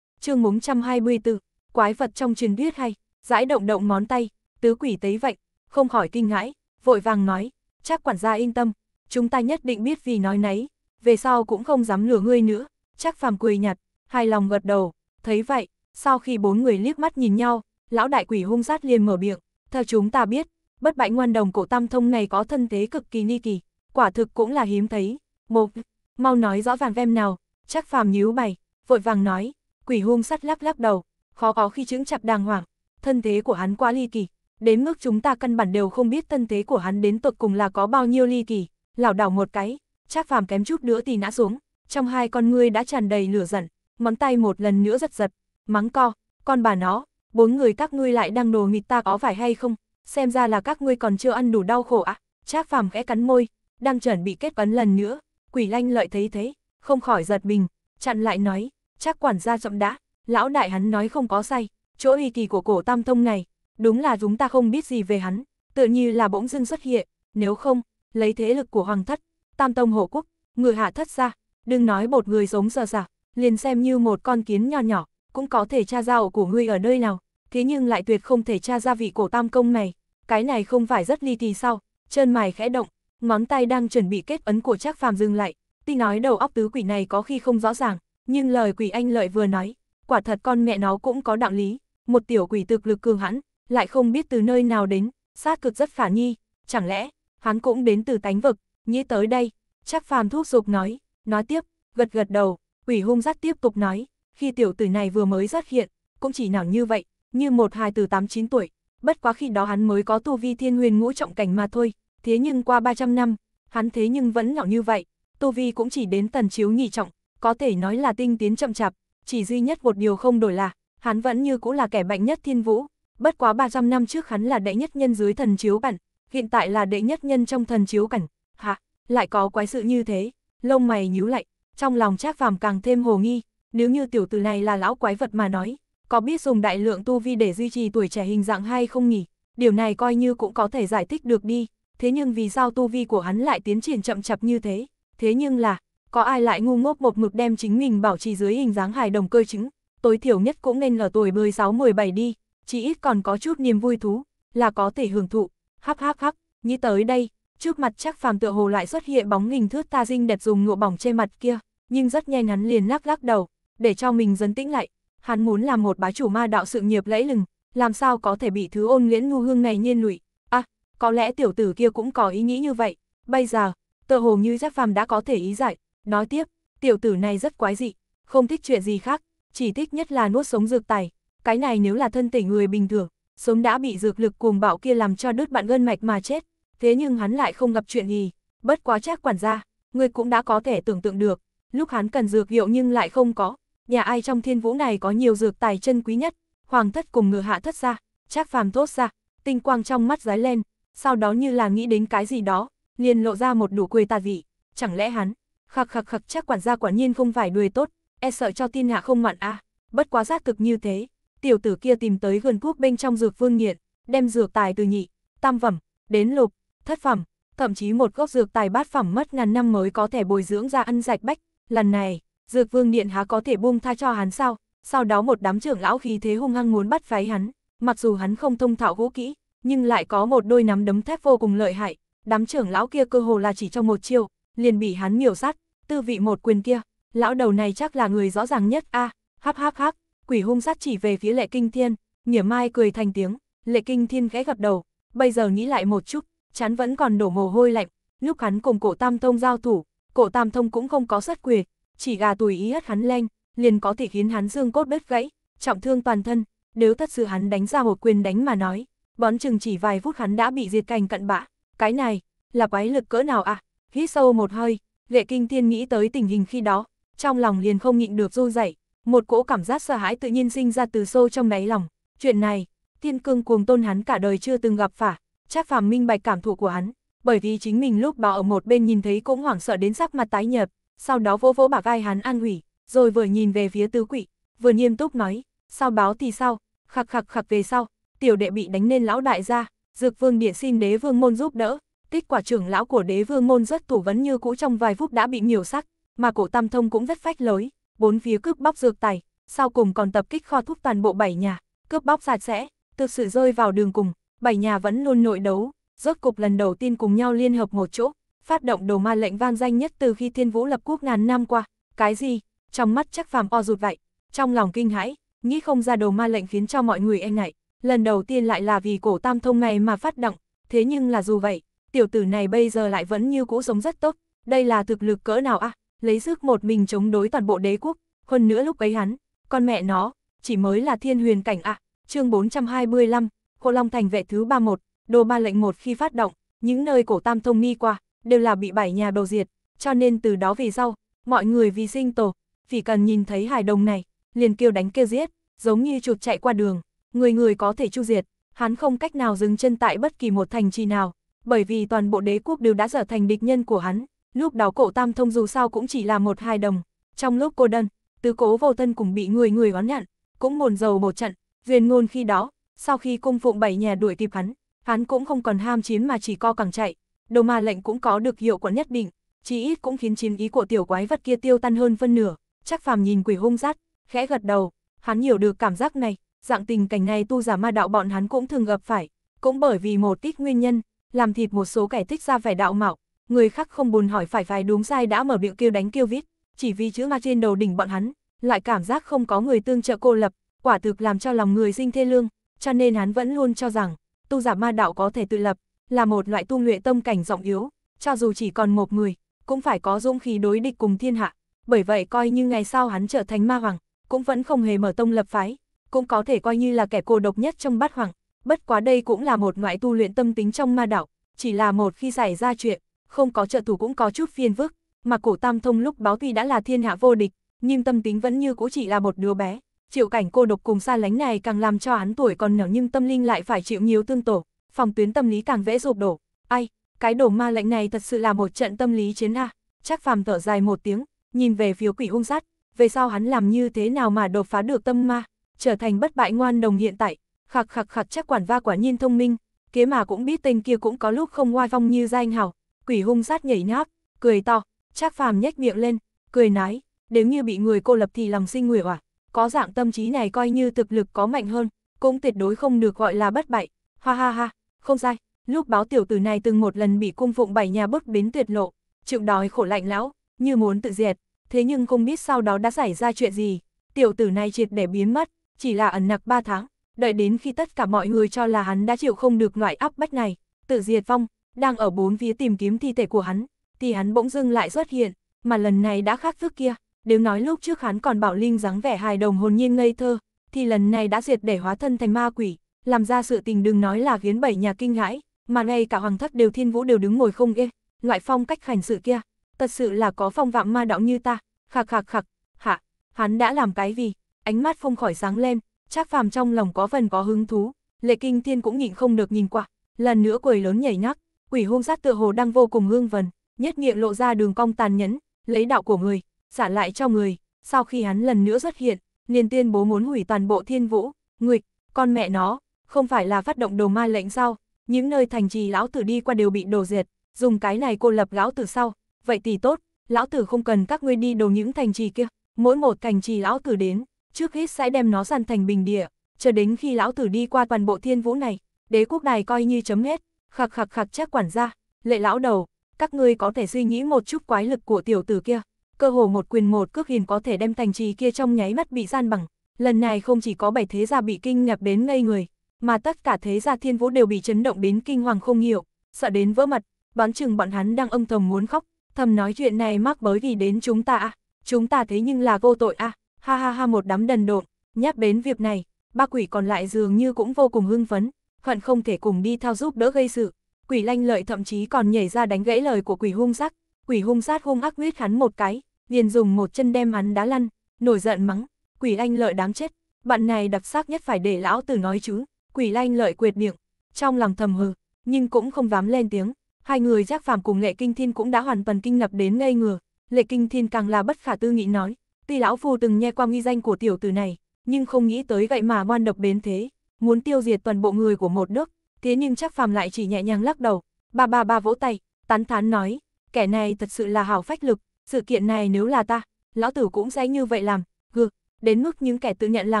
Speaker 1: Chương 424, quái vật trong truyền thuyết hay, dãi động động ngón tay, tứ quỷ tấy vậy, không khỏi kinh ngãi, vội vàng nói, chắc quản gia yên tâm, chúng ta nhất định biết vì nói nấy, về sau cũng không dám lừa ngươi nữa, chắc phàm cười nhặt, hài lòng gật đầu, thấy vậy, sau khi bốn người liếc mắt nhìn nhau, lão đại quỷ hung sát liền mở miệng, theo chúng ta biết, bất bại ngoan đồng cổ tam thông này có thân thế cực kỳ ni kỳ, quả thực cũng là hiếm thấy, một, mau nói rõ vàng vem nào, chắc phàm nhíu mày, vội vàng nói, quỷ hung sát lắc lắc đầu, khó có khi chứng chặt đàng hoàng, thân thế của hắn quá ly kỳ, đến mức chúng ta căn bản đều không biết thân thế của hắn đến tột cùng là có bao nhiêu ly kỳ, lảo đảo một cái, Trác Phàm kém chút nữa thì ngã xuống, trong hai con ngươi đã tràn đầy lửa giận, móng tay một lần nữa giật giật, mắng co, con bà nó, bốn người các ngươi lại đang đồ nghịch ta có phải hay không, xem ra là các ngươi còn chưa ăn đủ đau khổ ạ. À? Trác Phàm khẽ cắn môi, đang chuẩn bị kết ấn lần nữa, Quỷ Lanh lợi thấy thế, không khỏi giật mình, chặn lại nói, "Trác quản gia chậm đã, lão đại hắn nói không có sai, chỗ uy kỳ của cổ Tam Thông này, đúng là chúng ta không biết gì về hắn, tựa như là bỗng dưng xuất hiện, nếu không, lấy thế lực của hoàng thất, tam tông hộ quốc, người hạ thất ra, đừng nói một người giống giờ giả, liền xem như một con kiến nho nhỏ, cũng có thể tra ra ổ của ngươi ở nơi nào, thế nhưng lại tuyệt không thể tra ra vị cổ tam công này, cái này không phải rất ly kỳ sao, chân mày khẽ động, ngón tay đang chuẩn bị kết ấn của Trác Phàm dừng lại, tuy nói đầu óc tứ quỷ này có khi không rõ ràng, nhưng lời quỷ anh lợi vừa nói, quả thật con mẹ nó cũng có đạo lý, một tiểu quỷ thực lực cường hãn, lại không biết từ nơi nào đến, sát cực rất phả nhi, chẳng lẽ, hắn cũng đến từ tánh vực, nghĩ tới đây, chắc phàm thuốc dục nói, nói tiếp, gật gật đầu, quỷ hung dắt tiếp tục nói, khi tiểu tử này vừa mới xuất hiện, cũng chỉ nào như vậy, như một hài từ 8-9 tuổi, bất quá khi đó hắn mới có tu vi thiên huyền ngũ trọng cảnh mà thôi, thế nhưng qua 300 năm, hắn thế nhưng vẫn nhỏ như vậy, tu vi cũng chỉ đến tần chiếu nhị trọng, có thể nói là tinh tiến chậm chạp, chỉ duy nhất một điều không đổi là, hắn vẫn như cũ là kẻ mạnh nhất thiên vũ, Bất quá 300 năm trước hắn là đệ nhất nhân dưới thần chiếu cảnh, hiện tại là đệ nhất nhân trong thần chiếu cảnh. Hả, lại có quái sự như thế, lông mày nhíu lại, trong lòng Trác Phàm càng thêm hồ nghi, nếu như tiểu tử này là lão quái vật mà nói, có biết dùng đại lượng tu vi để duy trì tuổi trẻ hình dạng hay không nhỉ? Điều này coi như cũng có thể giải thích được đi, thế nhưng vì sao tu vi của hắn lại tiến triển chậm chạp như thế? Thế nhưng là, có ai lại ngu ngốc một mực đem chính mình bảo trì dưới hình dáng hài đồng cơ chứng, tối thiểu nhất cũng nên là tuổi 16-17 đi, chỉ ít còn có chút niềm vui thú, là có thể hưởng thụ. Hắc hắc hắc, nghĩ tới đây, trước mặt chắc phàm tựa hồ lại xuất hiện bóng hình thước ta dinh đẹp dùng ngựa bỏng che mặt kia, nhưng rất nhanh hắn liền lắc lắc đầu, để cho mình dấn tĩnh lại. Hắn muốn làm một bá chủ ma đạo sự nghiệp lẫy lừng, làm sao có thể bị thứ ôn liễn ngu hương này nhiên lụy. À, có lẽ tiểu tử kia cũng có ý nghĩ như vậy. Bây giờ, tựa hồ như Giác Phàm đã có thể ý giải. Nói tiếp, tiểu tử này rất quái dị, không thích chuyện gì khác, chỉ thích nhất là nuốt sống dược tài cái này nếu là thân thể người bình thường, sớm đã bị dược lực cuồng bạo kia làm cho đứt bạn gân mạch mà chết, thế nhưng hắn lại không gặp chuyện gì, bất quá chắc quản gia, người cũng đã có thể tưởng tượng được, lúc hắn cần dược hiệu nhưng lại không có, nhà ai trong thiên vũ này có nhiều dược tài chân quý nhất, hoàng thất cùng ngựa hạ thất ra, chắc phàm tốt ra, tinh quang trong mắt giái lên, sau đó như là nghĩ đến cái gì đó, liền lộ ra một đủ quê tà vị, chẳng lẽ hắn, khặc khặc khặc chắc quản gia quả nhiên không phải đuôi tốt, e sợ cho tin hạ không mặn à, bất quá giác thực như thế, tiểu tử kia tìm tới gần quốc bên trong dược vương nghiện, đem dược tài từ nhị, tam phẩm, đến lục, thất phẩm, thậm chí một gốc dược tài bát phẩm mất ngàn năm mới có thể bồi dưỡng ra ăn rạch bách, lần này, dược vương điện há có thể buông tha cho hắn sao, sau đó một đám trưởng lão khí thế hung hăng muốn bắt váy hắn, mặc dù hắn không thông thạo vũ kỹ, nhưng lại có một đôi nắm đấm thép vô cùng lợi hại, đám trưởng lão kia cơ hồ là chỉ trong một chiêu, liền bị hắn miểu sát, tư vị một quyền kia, lão đầu này chắc là người rõ ràng nhất a, à, hắc hắc hắc, quỷ hung sát chỉ về phía lệ kinh thiên, nghĩa mai cười thành tiếng, lệ kinh thiên khẽ gật đầu, bây giờ nghĩ lại một chút, chán vẫn còn đổ mồ hôi lạnh, lúc hắn cùng cổ tam thông giao thủ, cổ tam thông cũng không có sát quỷ, chỉ gà tùy ý hất hắn lên, liền có thể khiến hắn xương cốt bết gãy, trọng thương toàn thân, nếu thật sự hắn đánh ra một quyền đánh mà nói, bón chừng chỉ vài phút hắn đã bị diệt cành cận bã, cái này, là quái lực cỡ nào à, hít sâu một hơi, lệ kinh thiên nghĩ tới tình hình khi đó, trong lòng liền không nhịn được run dậy. Một cỗ cảm giác sợ hãi tự nhiên sinh ra từ sâu trong đáy lòng. Chuyện này, thiên cương cuồng tôn hắn cả đời chưa từng gặp phải, chắc phàm minh bạch cảm thụ của hắn, bởi vì chính mình lúc bảo ở một bên nhìn thấy cũng hoảng sợ đến sắc mặt tái nhợt, sau đó vỗ vỗ bả vai hắn an hủy, rồi vừa nhìn về phía tứ quỷ, vừa nghiêm túc nói, sao báo thì sao, khặc khặc khặc về sau, tiểu đệ bị đánh nên lão đại gia, dược vương điện xin đế vương môn giúp đỡ, kết quả trưởng lão của đế vương môn rất thủ vấn như cũ trong vài phút đã bị miểu sắc, mà cổ tam thông cũng rất phách lối, bốn phía cướp bóc dược tài, sau cùng còn tập kích kho thuốc toàn bộ bảy nhà, cướp bóc sạch sẽ, thực sự rơi vào đường cùng, bảy nhà vẫn luôn nội đấu, rốt cục lần đầu tiên cùng nhau liên hợp một chỗ, phát động đồ ma lệnh vang danh nhất từ khi thiên vũ lập quốc ngàn năm qua, cái gì, trong mắt chắc phàm o rụt vậy, trong lòng kinh hãi, nghĩ không ra đồ ma lệnh khiến cho mọi người e ngại, lần đầu tiên lại là vì cổ tam thông này mà phát động, thế nhưng là dù vậy, tiểu tử này bây giờ lại vẫn như cũ sống rất tốt, đây là thực lực cỡ nào à? lấy sức một mình chống đối toàn bộ đế quốc, hơn nữa lúc ấy hắn, con mẹ nó, chỉ mới là thiên huyền cảnh ạ, à. chương 425, Khô Long Thành vệ thứ 31, đồ ba lệnh một khi phát động, những nơi cổ tam thông mi qua, đều là bị bảy nhà đồ diệt, cho nên từ đó về sau, mọi người vì sinh tổ, vì cần nhìn thấy hải đồng này, liền kêu đánh kêu giết, giống như chuột chạy qua đường, người người có thể chu diệt, hắn không cách nào dừng chân tại bất kỳ một thành trì nào, bởi vì toàn bộ đế quốc đều đã trở thành địch nhân của hắn, Lúc đó cổ tam thông dù sao cũng chỉ là một hai đồng, trong lúc cô đơn, tứ cố vô thân cũng bị người người oán nhận, cũng mồn dầu một trận, duyên ngôn khi đó, sau khi cung phụng bảy nhà đuổi kịp hắn, hắn cũng không còn ham chiến mà chỉ co càng chạy, đầu ma lệnh cũng có được hiệu quả nhất định, chỉ ít cũng khiến chiến ý của tiểu quái vật kia tiêu tan hơn phân nửa, chắc phàm nhìn quỷ hung rát, khẽ gật đầu, hắn hiểu được cảm giác này, dạng tình cảnh này tu giả ma đạo bọn hắn cũng thường gặp phải, cũng bởi vì một ít nguyên nhân, làm thịt một số kẻ thích ra vẻ đạo mạo, người khác không buồn hỏi phải phải đúng sai đã mở miệng kêu đánh kêu vít, chỉ vì chữ ma trên đầu đỉnh bọn hắn, lại cảm giác không có người tương trợ cô lập, quả thực làm cho lòng người sinh thê lương, cho nên hắn vẫn luôn cho rằng, tu giả ma đạo có thể tự lập, là một loại tu luyện tâm cảnh rộng yếu, cho dù chỉ còn một người, cũng phải có dũng khí đối địch cùng thiên hạ, bởi vậy coi như ngày sau hắn trở thành ma hoàng, cũng vẫn không hề mở tông lập phái, cũng có thể coi như là kẻ cô độc nhất trong bát hoàng, bất quá đây cũng là một loại tu luyện tâm tính trong ma đạo, chỉ là một khi xảy ra chuyện, không có trợ thủ cũng có chút phiền phức, mà cổ tam thông lúc báo tuy đã là thiên hạ vô địch, nhưng tâm tính vẫn như cũ chỉ là một đứa bé. Chịu cảnh cô độc cùng xa lánh này càng làm cho hắn tuổi còn nhỏ nhưng tâm linh lại phải chịu nhiều tương tổ, phòng tuyến tâm lý càng vẽ rụp đổ. Ai, cái đổ ma lệnh này thật sự là một trận tâm lý chiến a. Chắc phàm thở dài một tiếng, nhìn về phía quỷ hung sát, về sau hắn làm như thế nào mà đột phá được tâm ma, trở thành bất bại ngoan đồng hiện tại, khạc khạc khạc chắc quản va quả nhiên thông minh, kế mà cũng biết tên kia cũng có lúc không oai phong như danh hào, quỷ hung sát nhảy nhót, cười to, Trác Phàm nhếch miệng lên, cười nói, nếu như bị người cô lập thì lòng sinh nguệ oả, có dạng tâm trí này coi như thực lực có mạnh hơn, cũng tuyệt đối không được gọi là bất bại. Ha ha ha, không sai, lúc báo tiểu tử này từng một lần bị cung phụng bảy nhà bức bến tuyệt lộ, chịu đói khổ lạnh lão, như muốn tự diệt, thế nhưng không biết sau đó đã xảy ra chuyện gì, tiểu tử này triệt để biến mất, chỉ là ẩn nặc ba tháng, đợi đến khi tất cả mọi người cho là hắn đã chịu không được loại áp bách này, tự diệt vong, đang ở bốn phía tìm kiếm thi thể của hắn, thì hắn bỗng dưng lại xuất hiện, mà lần này đã khác trước kia, nếu nói lúc trước hắn còn bảo Linh dáng vẻ hài đồng hồn nhiên ngây thơ, thì lần này đã diệt để hóa thân thành ma quỷ, làm ra sự tình đừng nói là khiến bảy nhà kinh hãi, mà ngay cả hoàng thất đều thiên vũ đều đứng ngồi không yên. loại phong cách hành sự kia, thật sự là có phong vạm ma đạo như ta, khạc khạc khạc, hạ, hắn đã làm cái gì, ánh mắt không khỏi sáng lên, chắc phàm trong lòng có phần có hứng thú, lệ kinh thiên cũng nhịn không được nhìn qua, lần nữa quầy lớn nhảy nhắc, quỷ hung sát tựa hồ đang vô cùng hương vần, nhất miệng lộ ra đường cong tàn nhẫn, lấy đạo của người, xả lại cho người, sau khi hắn lần nữa xuất hiện, liền tuyên bố muốn hủy toàn bộ thiên vũ, nghịch, con mẹ nó, không phải là phát động đồ ma lệnh sao, những nơi thành trì lão tử đi qua đều bị đồ diệt, dùng cái này cô lập lão tử sau, vậy thì tốt, lão tử không cần các ngươi đi đồ những thành trì kia, mỗi một thành trì lão tử đến, trước hết sẽ đem nó săn thành bình địa, chờ đến khi lão tử đi qua toàn bộ thiên vũ này, đế quốc đài coi như chấm hết, Khạc khạc khạc chắc quản gia, lệ lão đầu, các ngươi có thể suy nghĩ một chút quái lực của tiểu tử kia. Cơ hồ một quyền một cước hiền có thể đem thành trì kia trong nháy mắt bị gian bằng. Lần này không chỉ có bảy thế gia bị kinh ngạc đến ngây người, mà tất cả thế gia thiên vũ đều bị chấn động đến kinh hoàng không hiểu, sợ đến vỡ mặt. Đoán chừng bọn hắn đang âm thầm muốn khóc, thầm nói chuyện này mắc bới vì đến chúng ta à, chúng ta thế nhưng là vô tội à, ha ha ha một đám đần độn, nhắc đến việc này, ba quỷ còn lại dường như cũng vô cùng hưng phấn, hận không thể cùng đi thao giúp đỡ gây sự. Quỷ lanh lợi thậm chí còn nhảy ra đánh gãy lời của quỷ hung sát. quỷ hung sát hung ác huyết hắn một cái, liền dùng một chân đem hắn đá lăn, nổi giận mắng, quỷ lanh lợi đáng chết, bạn này đặc sắc nhất phải để lão tử nói chứ, quỷ lanh lợi quyệt miệng, trong lòng thầm hừ, nhưng cũng không dám lên tiếng, hai người giác phàm cùng lệ kinh thiên cũng đã hoàn toàn kinh ngập đến ngây ngừa, lệ kinh thiên càng là bất khả tư nghị nói, tuy lão phu từng nghe qua nghi danh của tiểu tử này, nhưng không nghĩ tới gậy mà ngoan độc đến thế, muốn tiêu diệt toàn bộ người của một nước, thế nhưng chắc phàm lại chỉ nhẹ nhàng lắc đầu, ba ba ba vỗ tay, tán thán nói, kẻ này thật sự là hảo phách lực, sự kiện này nếu là ta, lão tử cũng sẽ như vậy làm, gừ, đến mức những kẻ tự nhận là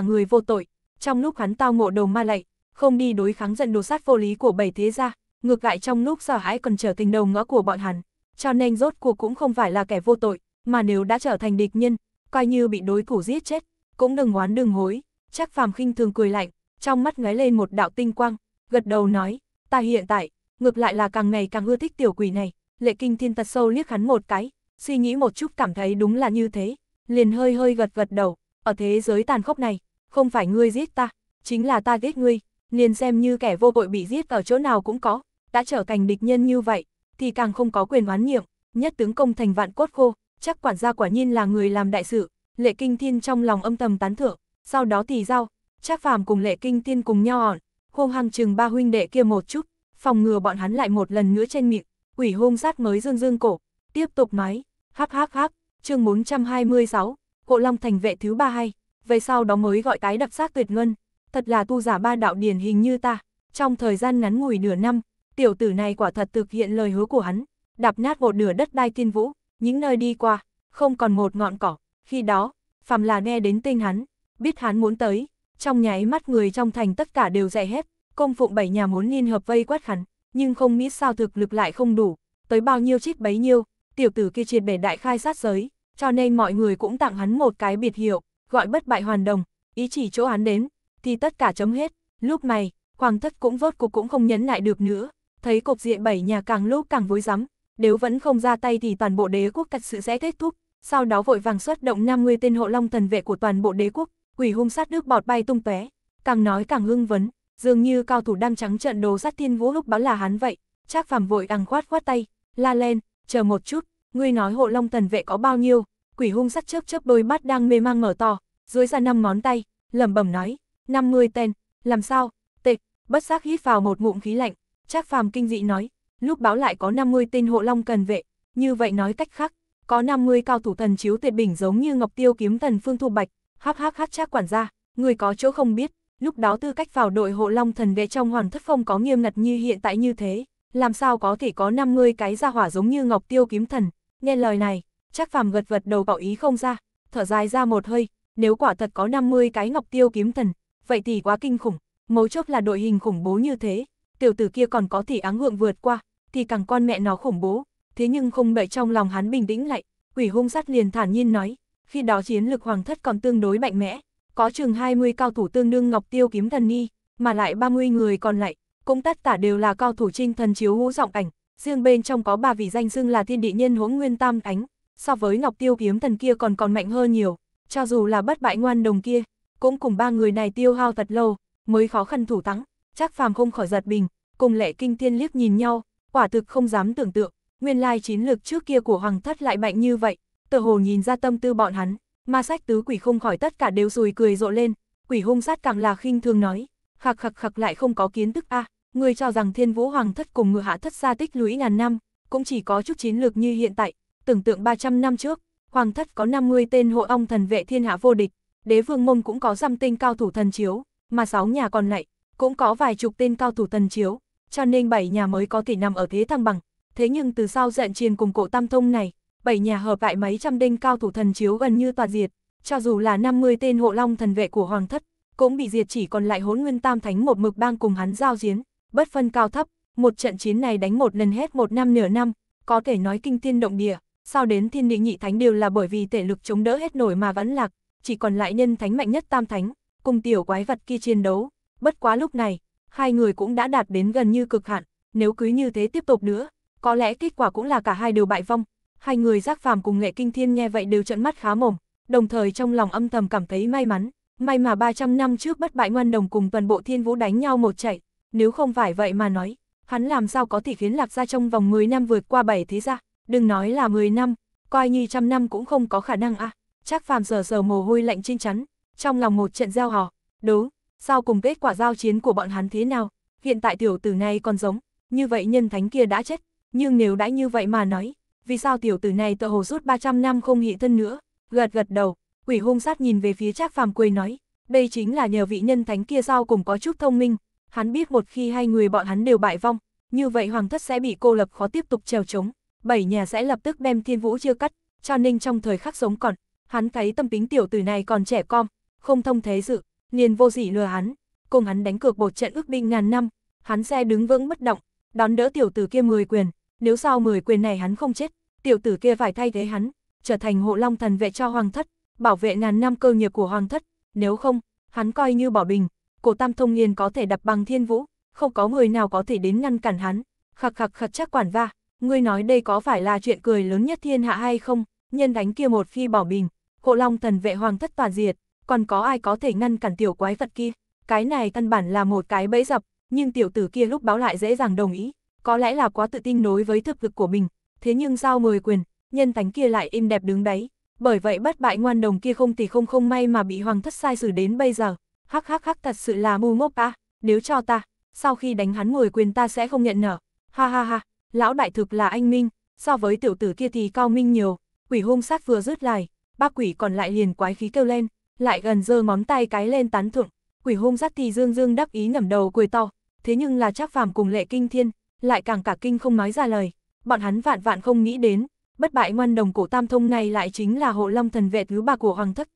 Speaker 1: người vô tội, trong lúc hắn tao ngộ đầu ma lạy, không đi đối kháng giận đồ sát vô lý của bảy thế gia, ngược lại trong lúc sợ hãi còn trở tình đầu ngõ của bọn hắn, cho nên rốt cuộc cũng không phải là kẻ vô tội, mà nếu đã trở thành địch nhân, coi như bị đối thủ giết chết, cũng đừng oán đừng hối, chắc phàm khinh thường cười lạnh, trong mắt ngáy lên một đạo tinh quang, gật đầu nói, ta hiện tại, ngược lại là càng ngày càng ưa thích tiểu quỷ này, lệ kinh thiên tật sâu liếc hắn một cái, suy nghĩ một chút cảm thấy đúng là như thế, liền hơi hơi gật gật đầu, ở thế giới tàn khốc này, không phải ngươi giết ta, chính là ta giết ngươi, liền xem như kẻ vô tội bị giết ở chỗ nào cũng có, đã trở thành địch nhân như vậy, thì càng không có quyền oán nhiệm, nhất tướng công thành vạn cốt khô, chắc quản gia quả nhiên là người làm đại sự, lệ kinh thiên trong lòng âm thầm tán thưởng, sau đó thì giao, Trác Phàm cùng Lệ Kinh Tiên cùng nhau ọn, hô hăng chừng ba huynh đệ kia một chút, phòng ngừa bọn hắn lại một lần nữa trên miệng, quỷ hung sát mới dương dương cổ, tiếp tục nói, hắc hắc hắc, chương 426, Hộ Long thành vệ thứ ba hay, về sau đó mới gọi tái đập sát tuyệt ngân, thật là tu giả ba đạo điển hình như ta, trong thời gian ngắn ngủi nửa năm, tiểu tử này quả thật thực hiện lời hứa của hắn, đạp nát một nửa đất đai tiên vũ, những nơi đi qua, không còn một ngọn cỏ, khi đó, phàm là nghe đến tên hắn, biết hắn muốn tới, trong nháy mắt người trong thành tất cả đều dậy hết, công phụng bảy nhà muốn liên hợp vây quát hắn, nhưng không biết sao thực lực lại không đủ, tới bao nhiêu chít bấy nhiêu, tiểu tử kia triệt bể đại khai sát giới, cho nên mọi người cũng tặng hắn một cái biệt hiệu, gọi bất bại hoàn đồng, ý chỉ chỗ hắn đến, thì tất cả chấm hết, lúc này, hoàng thất cũng vớt cục cũng không nhấn lại được nữa, thấy cục diện bảy nhà càng lúc càng vối rắm nếu vẫn không ra tay thì toàn bộ đế quốc thật sự sẽ kết thúc, sau đó vội vàng xuất động 50 tên hộ long thần vệ của toàn bộ đế quốc, quỷ hung sát nước bọt bay tung tóe, càng nói càng hưng vấn, dường như cao thủ đang trắng trận đồ sát thiên vũ lúc báo là hắn vậy. Trác Phàm vội đằng khoát khoát tay, la lên, chờ một chút, ngươi nói hộ long thần vệ có bao nhiêu? Quỷ hung sắt chớp chớp đôi mắt đang mê mang mở to, dưới ra năm ngón tay, lẩm bẩm nói, 50 tên, làm sao? Tịch, bất giác hít vào một ngụm khí lạnh, Trác Phàm kinh dị nói, lúc báo lại có 50 tên hộ long cần vệ, như vậy nói cách khác, có 50 cao thủ thần chiếu tuyệt bình giống như Ngọc Tiêu kiếm thần Phương Thu Bạch, hắc hắc hắc chắc quản gia, người có chỗ không biết, lúc đó tư cách vào đội hộ long thần vệ trong hoàn thất phong có nghiêm ngặt như hiện tại như thế, làm sao có thể có 50 cái ra hỏa giống như ngọc tiêu kiếm thần, nghe lời này, chắc phàm gật vật đầu bảo ý không ra, thở dài ra một hơi, nếu quả thật có 50 cái ngọc tiêu kiếm thần, vậy thì quá kinh khủng, mấu chốt là đội hình khủng bố như thế, tiểu tử kia còn có thể áng hượng vượt qua, thì càng con mẹ nó khủng bố, thế nhưng không đợi trong lòng hắn bình tĩnh lại, quỷ hung sát liền thản nhiên nói, khi đó chiến lực hoàng thất còn tương đối mạnh mẽ, có chừng 20 cao thủ tương đương Ngọc Tiêu kiếm thần ni, mà lại 30 người còn lại, cũng tất cả đều là cao thủ trinh thần chiếu hũ giọng ảnh, riêng bên trong có ba vị danh xưng là thiên địa nhân huống nguyên tam ánh, so với Ngọc Tiêu kiếm thần kia còn còn mạnh hơn nhiều, cho dù là bất bại ngoan đồng kia, cũng cùng ba người này tiêu hao thật lâu, mới khó khăn thủ thắng, chắc phàm không khỏi giật mình, cùng lệ kinh thiên liếc nhìn nhau, quả thực không dám tưởng tượng, nguyên lai chiến lực trước kia của hoàng thất lại mạnh như vậy, tờ hồ nhìn ra tâm tư bọn hắn, ma sách tứ quỷ không khỏi tất cả đều rùi cười rộ lên, quỷ hung sát càng là khinh thường nói, khạc khạc khạc lại không có kiến thức a à, người cho rằng thiên vũ hoàng thất cùng ngựa hạ thất xa tích lũy ngàn năm, cũng chỉ có chút chiến lược như hiện tại, tưởng tượng 300 năm trước, hoàng thất có 50 tên hộ ong thần vệ thiên hạ vô địch, đế vương mông cũng có dăm tinh cao thủ thần chiếu, mà sáu nhà còn lại, cũng có vài chục tên cao thủ thần chiếu, cho nên bảy nhà mới có thể nằm ở thế thăng bằng, thế nhưng từ sau trận chiến cùng cổ tam thông này, bảy nhà hợp lại mấy trăm đinh cao thủ thần chiếu gần như toàn diệt, cho dù là 50 tên hộ long thần vệ của hoàng thất, cũng bị diệt chỉ còn lại hốn nguyên tam thánh một mực bang cùng hắn giao chiến, bất phân cao thấp, một trận chiến này đánh một lần hết một năm nửa năm, có thể nói kinh thiên động địa, sao đến thiên địa nhị thánh đều là bởi vì thể lực chống đỡ hết nổi mà vẫn lạc, chỉ còn lại nhân thánh mạnh nhất tam thánh, cùng tiểu quái vật kia chiến đấu, bất quá lúc này, hai người cũng đã đạt đến gần như cực hạn, nếu cứ như thế tiếp tục nữa, có lẽ kết quả cũng là cả hai đều bại vong, hai người giác phàm cùng nghệ kinh thiên nghe vậy đều trận mắt khá mồm, đồng thời trong lòng âm thầm cảm thấy may mắn, may mà 300 năm trước bất bại ngoan đồng cùng toàn bộ thiên vũ đánh nhau một chạy, nếu không phải vậy mà nói, hắn làm sao có thể khiến lạc ra trong vòng 10 năm vượt qua bảy thế gia, đừng nói là 10 năm, coi như trăm năm cũng không có khả năng à, chắc phàm giờ giờ mồ hôi lạnh trên chắn, trong lòng một trận gieo hò, đố, sau cùng kết quả giao chiến của bọn hắn thế nào, hiện tại tiểu tử này còn giống, như vậy nhân thánh kia đã chết, nhưng nếu đã như vậy mà nói, vì sao tiểu tử này tự hồ suốt 300 năm không hị thân nữa, gật gật đầu, quỷ hung sát nhìn về phía Trác Phàm cười nói, đây chính là nhờ vị nhân thánh kia sau cùng có chút thông minh, hắn biết một khi hai người bọn hắn đều bại vong, như vậy hoàng thất sẽ bị cô lập khó tiếp tục trèo trống bảy nhà sẽ lập tức đem thiên vũ chưa cắt, cho nên trong thời khắc sống còn, hắn thấy tâm tính tiểu tử này còn trẻ com, không thông thế dự, liền vô dị lừa hắn, cùng hắn đánh cược một trận ước binh ngàn năm, hắn sẽ đứng vững bất động, đón đỡ tiểu tử kia mười quyền nếu sau 10 quyền này hắn không chết, tiểu tử kia phải thay thế hắn, trở thành hộ long thần vệ cho hoàng thất, bảo vệ ngàn năm cơ nghiệp của hoàng thất, nếu không, hắn coi như bỏ bình, cổ tam thông nghiền có thể đập bằng thiên vũ, không có người nào có thể đến ngăn cản hắn, khạc khạc khạc chắc quản va, ngươi nói đây có phải là chuyện cười lớn nhất thiên hạ hay không, nhân đánh kia một khi bỏ bình, hộ long thần vệ hoàng thất toàn diệt, còn có ai có thể ngăn cản tiểu quái vật kia, cái này căn bản là một cái bẫy dập, nhưng tiểu tử kia lúc báo lại dễ dàng đồng ý có lẽ là quá tự tin đối với thực lực của mình, thế nhưng giao 10 quyền, nhân tánh kia lại im đẹp đứng đấy bởi vậy bất bại ngoan đồng kia không thì không không may mà bị hoàng thất sai xử đến bây giờ, hắc hắc hắc thật sự là mù ngốc à, nếu cho ta, sau khi đánh hắn 10 quyền ta sẽ không nhận nở, ha ha ha, lão đại thực là anh Minh, so với tiểu tử kia thì cao minh nhiều, quỷ hung sát vừa rứt lại, ba quỷ còn lại liền quái khí kêu lên, lại gần giơ ngón tay cái lên tán thượng, quỷ hung sát thì dương dương đắc ý ngẩng đầu cười to, thế nhưng là chắc phàm cùng lệ kinh thiên, lại càng cả kinh không nói ra lời. Bọn hắn vạn vạn không nghĩ đến, bất bại ngoan đồng cổ tam thông này lại chính là hộ long thần vệ thứ ba của hoàng thất.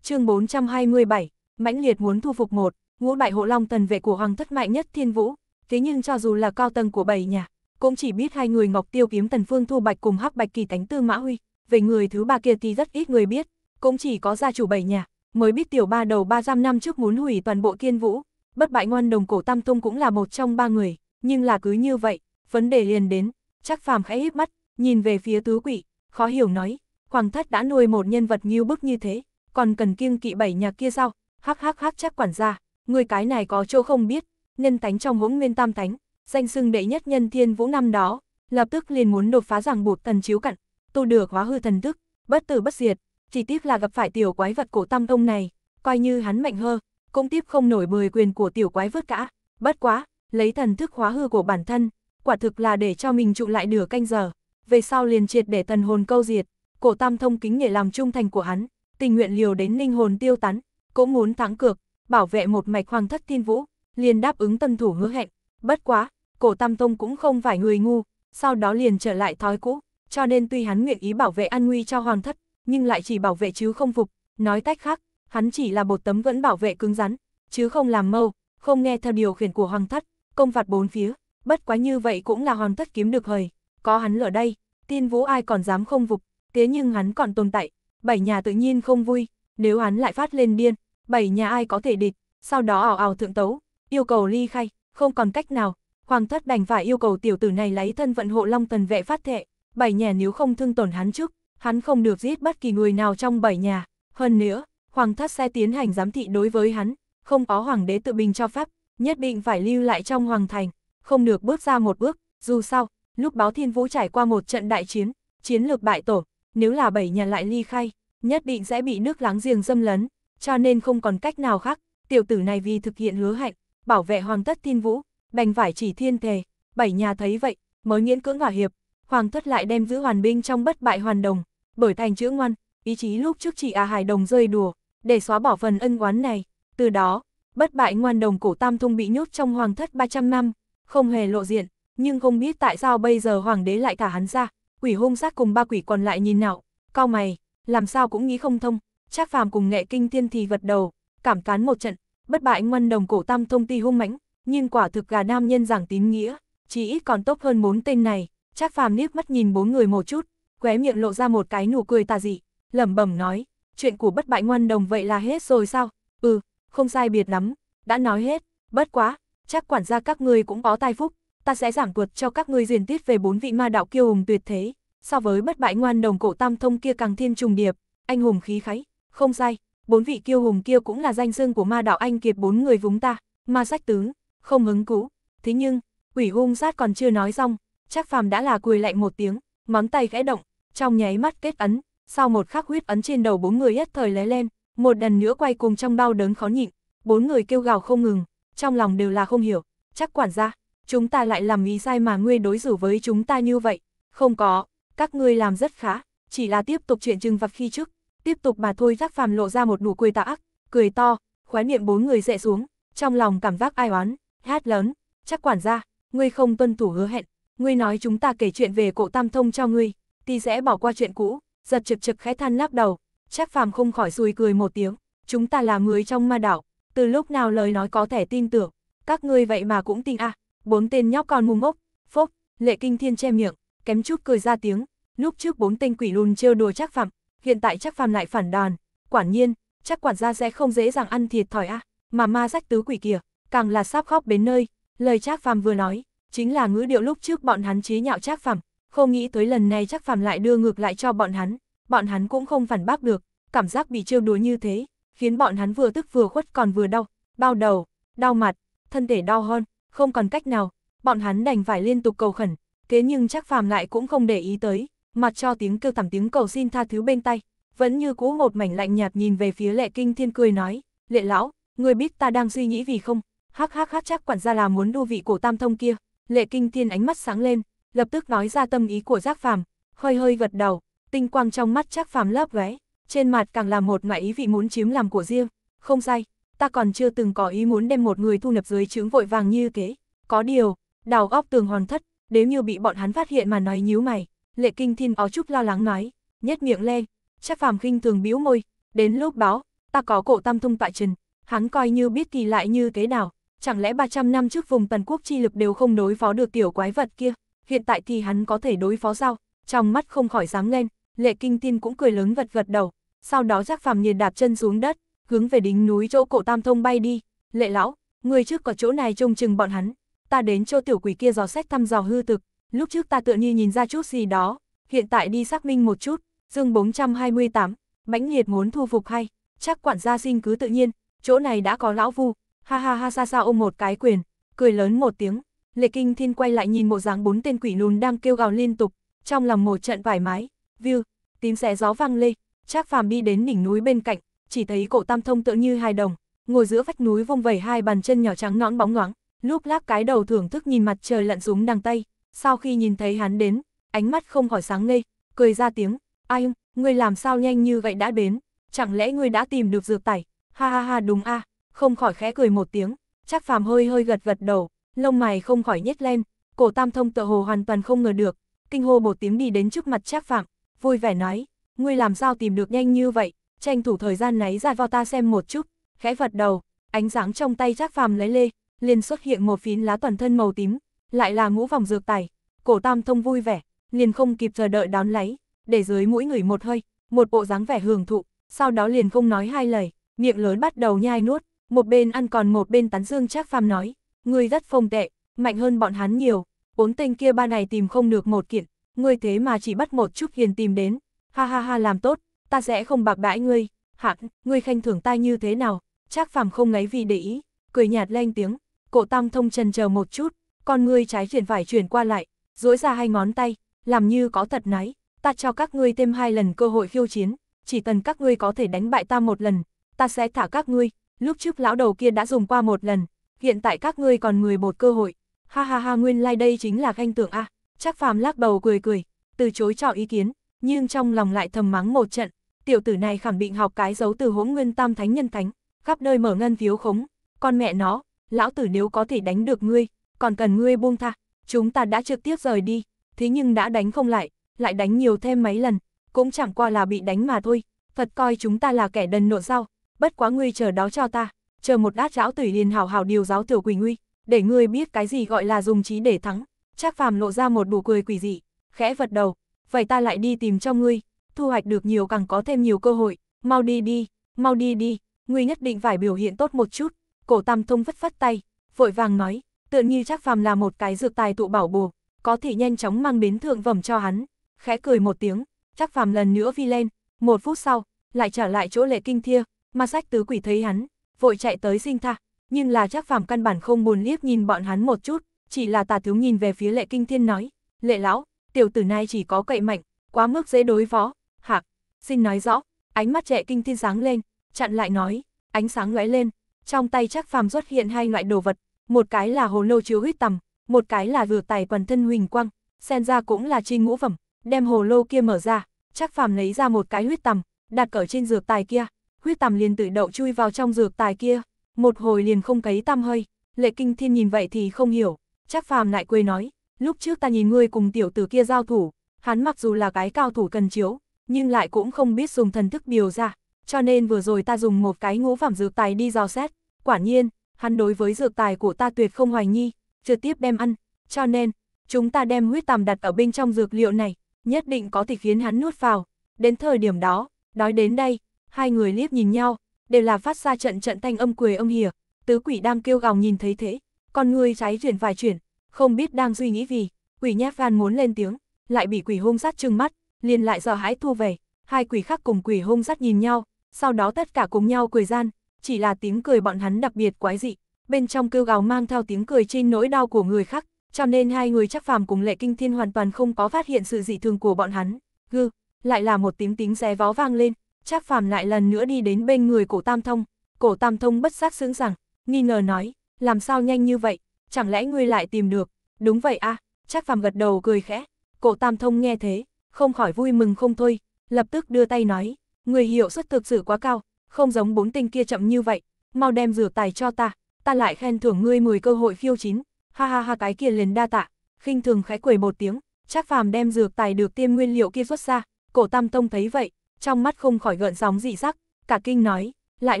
Speaker 1: chương 427, mãnh liệt muốn thu phục một, ngũ bại hộ long thần vệ của hoàng thất mạnh nhất thiên vũ, thế nhưng cho dù là cao tầng của bảy nhà, cũng chỉ biết hai người ngọc tiêu kiếm tần phương thu bạch cùng hắc bạch kỳ tánh tư mã huy, về người thứ ba kia thì rất ít người biết, cũng chỉ có gia chủ bảy nhà, mới biết tiểu ba đầu ba giam năm trước muốn hủy toàn bộ kiên vũ, bất bại ngoan đồng cổ tam thông cũng là một trong ba người nhưng là cứ như vậy, vấn đề liền đến, chắc phàm khẽ híp mắt, nhìn về phía tứ quỷ, khó hiểu nói, Hoàng thất đã nuôi một nhân vật như bức như thế, còn cần kiêng kỵ bảy nhà kia sao, hắc hắc hắc chắc quản gia, người cái này có chỗ không biết, nhân tánh trong hỗn nguyên tam tánh, danh xưng đệ nhất nhân thiên vũ năm đó, lập tức liền muốn đột phá ràng buộc thần chiếu cặn, tu được hóa hư thần tức, bất tử bất diệt, chỉ tiếp là gặp phải tiểu quái vật cổ tam ông này, coi như hắn mạnh hơ, cũng tiếp không nổi bười quyền của tiểu quái vớt cả, bất quá, lấy thần thức hóa hư của bản thân, quả thực là để cho mình trụ lại nửa canh giờ, về sau liền triệt để thần hồn câu diệt, cổ tam thông kính nghệ làm trung thành của hắn, tình nguyện liều đến linh hồn tiêu tán, cũng muốn thắng cược, bảo vệ một mạch hoàng thất thiên vũ, liền đáp ứng tân thủ hứa hẹn, bất quá, cổ tam thông cũng không phải người ngu, sau đó liền trở lại thói cũ, cho nên tuy hắn nguyện ý bảo vệ an nguy cho hoàng thất, nhưng lại chỉ bảo vệ chứ không phục, nói cách khác, hắn chỉ là một tấm vẫn bảo vệ cứng rắn, chứ không làm mâu, không nghe theo điều khiển của hoàng thất công vạt bốn phía, bất quá như vậy cũng là hoàn tất kiếm được hời, có hắn ở đây, tiên vũ ai còn dám không vục, thế nhưng hắn còn tồn tại, bảy nhà tự nhiên không vui, nếu hắn lại phát lên điên, bảy nhà ai có thể địch, sau đó ảo ảo thượng tấu, yêu cầu ly khai, không còn cách nào, hoàng thất đành phải yêu cầu tiểu tử này lấy thân vận hộ long tần vệ phát thệ, bảy nhà nếu không thương tổn hắn trước, hắn không được giết bất kỳ người nào trong bảy nhà, hơn nữa, hoàng thất sẽ tiến hành giám thị đối với hắn, không có hoàng đế tự bình cho phép, nhất định phải lưu lại trong hoàng thành, không được bước ra một bước, dù sao, lúc báo thiên vũ trải qua một trận đại chiến, chiến lược bại tổ, nếu là bảy nhà lại ly khai, nhất định sẽ bị nước láng giềng dâm lấn, cho nên không còn cách nào khác, tiểu tử này vì thực hiện hứa hạnh, bảo vệ hoàng tất thiên vũ, bành vải chỉ thiên thề, bảy nhà thấy vậy, mới nghiễn cưỡng hòa hiệp, hoàng thất lại đem giữ hoàn binh trong bất bại hoàn đồng, bởi thành chữ ngoan, ý chí lúc trước chỉ à hài đồng rơi đùa, để xóa bỏ phần ân oán này, từ đó, Bất bại ngoan đồng cổ Tam Thông bị nhốt trong hoàng thất 300 năm, không hề lộ diện, nhưng không biết tại sao bây giờ hoàng đế lại thả hắn ra, quỷ hung sát cùng ba quỷ còn lại nhìn nào, cao mày, làm sao cũng nghĩ không thông, Trác phàm cùng nghệ kinh thiên thì vật đầu, cảm cán một trận, bất bại ngoan đồng cổ Tam Thông tuy hung mãnh, nhưng quả thực gà nam nhân giảng tín nghĩa, chỉ ít còn tốt hơn bốn tên này, Trác phàm liếc mắt nhìn bốn người một chút, khóe miệng lộ ra một cái nụ cười tà dị, lẩm bẩm nói, chuyện của bất bại ngoan đồng vậy là hết rồi sao? Ừ, không sai biệt lắm, đã nói hết, bất quá, chắc quản gia các ngươi cũng có tai phúc, ta sẽ giảm cuột cho các ngươi duyên tiết về bốn vị ma đạo kiêu hùng tuyệt thế, so với bất bại ngoan đồng cổ tam thông kia càng thiên trùng điệp, anh hùng khí khái, không sai, bốn vị kiêu hùng kia cũng là danh xưng của ma đạo anh kiệt bốn người vúng ta, ma sách tướng, không hứng cũ, thế nhưng, quỷ hung sát còn chưa nói xong, chắc phàm đã là cười lạnh một tiếng, móng tay gãy động, trong nháy mắt kết ấn, sau một khắc huyết ấn trên đầu bốn người nhất thời lé lên, một lần nữa quay cùng trong đau đớn khó nhịn, bốn người kêu gào không ngừng, trong lòng đều là không hiểu, chắc quản gia, chúng ta lại làm ý sai mà ngươi đối xử với chúng ta như vậy, không có, các ngươi làm rất khá, chỉ là tiếp tục chuyện trừng vặt khi trước, tiếp tục mà thôi giác phàm lộ ra một nụ cười tà ác, cười to, khóe miệng bốn người dẹ xuống, trong lòng cảm giác ai oán, hát lớn, chắc quản gia, ngươi không tuân thủ hứa hẹn, ngươi nói chúng ta kể chuyện về cổ tam thông cho ngươi, thì sẽ bỏ qua chuyện cũ, giật trực trực khẽ than lắc đầu, Trác phàm không khỏi xùi cười một tiếng, chúng ta là người trong ma đảo, từ lúc nào lời nói có thể tin tưởng, các ngươi vậy mà cũng tin à, bốn tên nhóc con mung ốc, phốc, lệ kinh thiên che miệng, kém chút cười ra tiếng, lúc trước bốn tên quỷ lùn trêu đùa Trác phàm, hiện tại Trác phàm lại phản đòn, quả nhiên, chắc quản gia sẽ không dễ dàng ăn thiệt thòi à, mà ma rách tứ quỷ kia, càng là sắp khóc bến nơi, lời Trác phàm vừa nói, chính là ngữ điệu lúc trước bọn hắn chế nhạo Trác phàm, không nghĩ tới lần này Trác phàm lại đưa ngược lại cho bọn hắn bọn hắn cũng không phản bác được, cảm giác bị trêu đùa như thế, khiến bọn hắn vừa tức vừa khuất còn vừa đau, bao đầu, đau mặt, thân thể đau hơn, không còn cách nào, bọn hắn đành phải liên tục cầu khẩn, thế nhưng chắc phàm lại cũng không để ý tới, mặt cho tiếng kêu thảm tiếng cầu xin tha thứ bên tay, vẫn như cũ một mảnh lạnh nhạt nhìn về phía lệ kinh thiên cười nói, lệ lão, người biết ta đang suy nghĩ vì không, hắc hắc hắc chắc quản gia là muốn đu vị của tam thông kia, lệ kinh thiên ánh mắt sáng lên, lập tức nói ra tâm ý của giác phàm, hơi hơi gật đầu, tinh quang trong mắt chắc phàm lấp ghé, trên mặt càng là một ngoại ý vị muốn chiếm làm của riêng, không sai, ta còn chưa từng có ý muốn đem một người thu nhập dưới trướng vội vàng như kế. có điều, đào góc tường hoàn thất, nếu như bị bọn hắn phát hiện mà nói nhíu mày, lệ kinh thiên ó chút lo lắng nói, nhét miệng lên, chắc phàm khinh thường bĩu môi, đến lúc báo, ta có cổ tam thông tại trần, hắn coi như biết kỳ lại như thế nào, chẳng lẽ 300 năm trước vùng tần quốc chi lực đều không đối phó được tiểu quái vật kia, hiện tại thì hắn có thể đối phó sao, trong mắt không khỏi dám lên, Lệ Kinh Tiên cũng cười lớn gật gật đầu, sau đó Giác Phàm Nhiệt đạp chân xuống đất, hướng về đỉnh núi chỗ cổ Tam Thông bay đi. Lệ lão, người trước có chỗ này trông chừng bọn hắn, ta đến cho tiểu quỷ kia dò xét thăm dò hư thực, lúc trước ta tựa như nhìn ra chút gì đó, hiện tại đi xác minh một chút, dương 428, mãnh liệt muốn thu phục hay, chắc quản gia sinh cứ tự nhiên, chỗ này đã có lão vu, ha ha ha xa xa ôm một cái quyền, cười lớn một tiếng, lệ kinh thiên quay lại nhìn bộ dáng bốn tên quỷ lùn đang kêu gào liên tục, trong lòng một trận vải mái, View, tiếng xé gió vang lên, Trác Phàm đi đến đỉnh núi bên cạnh, chỉ thấy cổ tam thông tựa như hai đồng, ngồi giữa vách núi vung vẩy hai bàn chân nhỏ trắng nõn bóng ngoáng, lúc lắc cái đầu thưởng thức nhìn mặt trời lặn xuống đằng tây. Sau khi nhìn thấy hắn đến, ánh mắt không khỏi sáng ngây, cười ra tiếng, ai ông, ngươi làm sao nhanh như vậy đã đến, chẳng lẽ ngươi đã tìm được dược tẩy, ha ha ha đúng a à. không khỏi khẽ cười một tiếng, Trác phàm hơi hơi gật gật đầu, lông mày không khỏi nhếch lên, cổ tam thông tựa hồ hoàn toàn không ngờ được, kinh hô một tiếng đi đến trước mặt Trác Phạm vui vẻ nói, ngươi làm sao tìm được nhanh như vậy, tranh thủ thời gian náy ra vào ta xem một chút, khẽ vật đầu, ánh sáng trong tay Trác Phàm lấy lê, liền xuất hiện một phiến lá toàn thân màu tím, lại là ngũ vòng dược tài, cổ tam thông vui vẻ, liền không kịp chờ đợi đón lấy, để dưới mũi người một hơi, một bộ dáng vẻ hưởng thụ, sau đó liền không nói hai lời, miệng lớn bắt đầu nhai nuốt, một bên ăn còn một bên tán dương Trác Phàm nói, ngươi rất phong tệ, mạnh hơn bọn hắn nhiều, bốn tên kia ba này tìm không được một kiện, ngươi thế mà chỉ bắt một chút hiền tìm đến, ha ha ha làm tốt, ta sẽ không bạc đãi ngươi, hạng, ngươi khanh thưởng ta như thế nào, Trác phàm không ngấy vì để ý, cười nhạt lên tiếng, cổ tam thông trần chờ một chút, con ngươi trái chuyển phải chuyển qua lại, duỗi ra hai ngón tay, làm như có thật náy, ta cho các ngươi thêm hai lần cơ hội khiêu chiến, chỉ cần các ngươi có thể đánh bại ta một lần, ta sẽ thả các ngươi, lúc trước lão đầu kia đã dùng qua một lần, hiện tại các ngươi còn người một cơ hội, ha ha ha nguyên lai like đây chính là khanh tưởng a. À. Trác Phàm lắc đầu cười cười, từ chối cho ý kiến, nhưng trong lòng lại thầm mắng một trận, tiểu tử này khẳng định học cái dấu từ hỗn nguyên tam thánh nhân thánh, khắp nơi mở ngân phiếu khống, con mẹ nó, lão tử nếu có thể đánh được ngươi, còn cần ngươi buông tha, chúng ta đã trực tiếp rời đi, thế nhưng đã đánh không lại, lại đánh nhiều thêm mấy lần, cũng chẳng qua là bị đánh mà thôi, Phật coi chúng ta là kẻ đần nộ sao, bất quá ngươi chờ đó cho ta, chờ một đát lão tử liền hào hào điều giáo tiểu quỷ uy, để ngươi biết cái gì gọi là dùng trí để thắng. Trác Phàm lộ ra một đủ cười quỷ dị, khẽ vật đầu, vậy ta lại đi tìm cho ngươi, thu hoạch được nhiều càng có thêm nhiều cơ hội, mau đi đi, mau đi đi, ngươi nhất định phải biểu hiện tốt một chút. Cổ Tam Thông vất phất tay, vội vàng nói, tựa như Trác Phàm là một cái dược tài tụ bảo bổ, có thể nhanh chóng mang đến thượng phẩm cho hắn. Khẽ cười một tiếng, Trác Phàm lần nữa vi lên, một phút sau, lại trở lại chỗ Lệ Kinh Thia, ma Sách Tứ Quỷ thấy hắn, vội chạy tới sinh tha, nhưng là Trác Phàm căn bản không buồn liếc nhìn bọn hắn một chút, chỉ là tà thiếu nhìn về phía lệ kinh thiên nói, lệ lão, tiểu tử này chỉ có cậy mạnh, quá mức dễ đối phó, hạc, xin nói rõ, ánh mắt lệ kinh thiên sáng lên, chặn lại nói, ánh sáng lóe lên, trong tay chắc phàm xuất hiện hai loại đồ vật, một cái là hồ lô chiếu huyết tầm, một cái là vừa tài quần thân huỳnh quang, sen ra cũng là chi ngũ phẩm, đem hồ lô kia mở ra, chắc phàm lấy ra một cái huyết tầm, đặt ở trên dược tài kia, huyết tầm liền tự đậu chui vào trong dược tài kia, một hồi liền không cấy tăm hơi, lệ kinh thiên nhìn vậy thì không hiểu, Trác phàm lại quê nói, lúc trước ta nhìn ngươi cùng tiểu tử kia giao thủ, hắn mặc dù là cái cao thủ cần chiếu, nhưng lại cũng không biết dùng thần thức biểu ra, cho nên vừa rồi ta dùng một cái ngũ phẩm dược tài đi dò xét, quả nhiên, hắn đối với dược tài của ta tuyệt không hoài nghi, trực tiếp đem ăn, cho nên, chúng ta đem huyết tằm đặt ở bên trong dược liệu này, nhất định có thể khiến hắn nuốt vào, đến thời điểm đó, đói đến đây, hai người liếc nhìn nhau, đều là phát ra trận trận thanh âm cười âm hìa, tứ quỷ đang kêu gào nhìn thấy thế, con ngươi cháy chuyển vài chuyển, không biết đang suy nghĩ gì. quỷ nhát gan muốn lên tiếng, lại bị quỷ hung sát trừng mắt, liền lại sợ hãi thu về, hai quỷ khác cùng quỷ hung sát nhìn nhau, sau đó tất cả cùng nhau cười gian, chỉ là tiếng cười bọn hắn đặc biệt quái dị, bên trong kêu gào mang theo tiếng cười trên nỗi đau của người khác, cho nên hai người chắc phàm cùng lệ kinh thiên hoàn toàn không có phát hiện sự dị thường của bọn hắn, gư, lại là một tiếng tiếng xé vó vang lên, chắc phàm lại lần nữa đi đến bên người cổ tam thông, cổ tam thông bất giác sướng rằng, nghi ngờ nói, làm sao nhanh như vậy, chẳng lẽ ngươi lại tìm được? Đúng vậy à, Trác Phàm gật đầu cười khẽ. Cổ Tam Thông nghe thế, không khỏi vui mừng không thôi, lập tức đưa tay nói, người hiệu suất thực sự quá cao, không giống bốn tinh kia chậm như vậy, mau đem rửa tài cho ta, ta lại khen thưởng ngươi 10 cơ hội phiêu chín. Ha ha ha cái kia liền đa tạ, khinh thường khẽ quẩy một tiếng, Trác Phàm đem dược tài được tiêm nguyên liệu kia xuất ra, Cổ Tam Thông thấy vậy, trong mắt không khỏi gợn sóng dị sắc, cả kinh nói, lại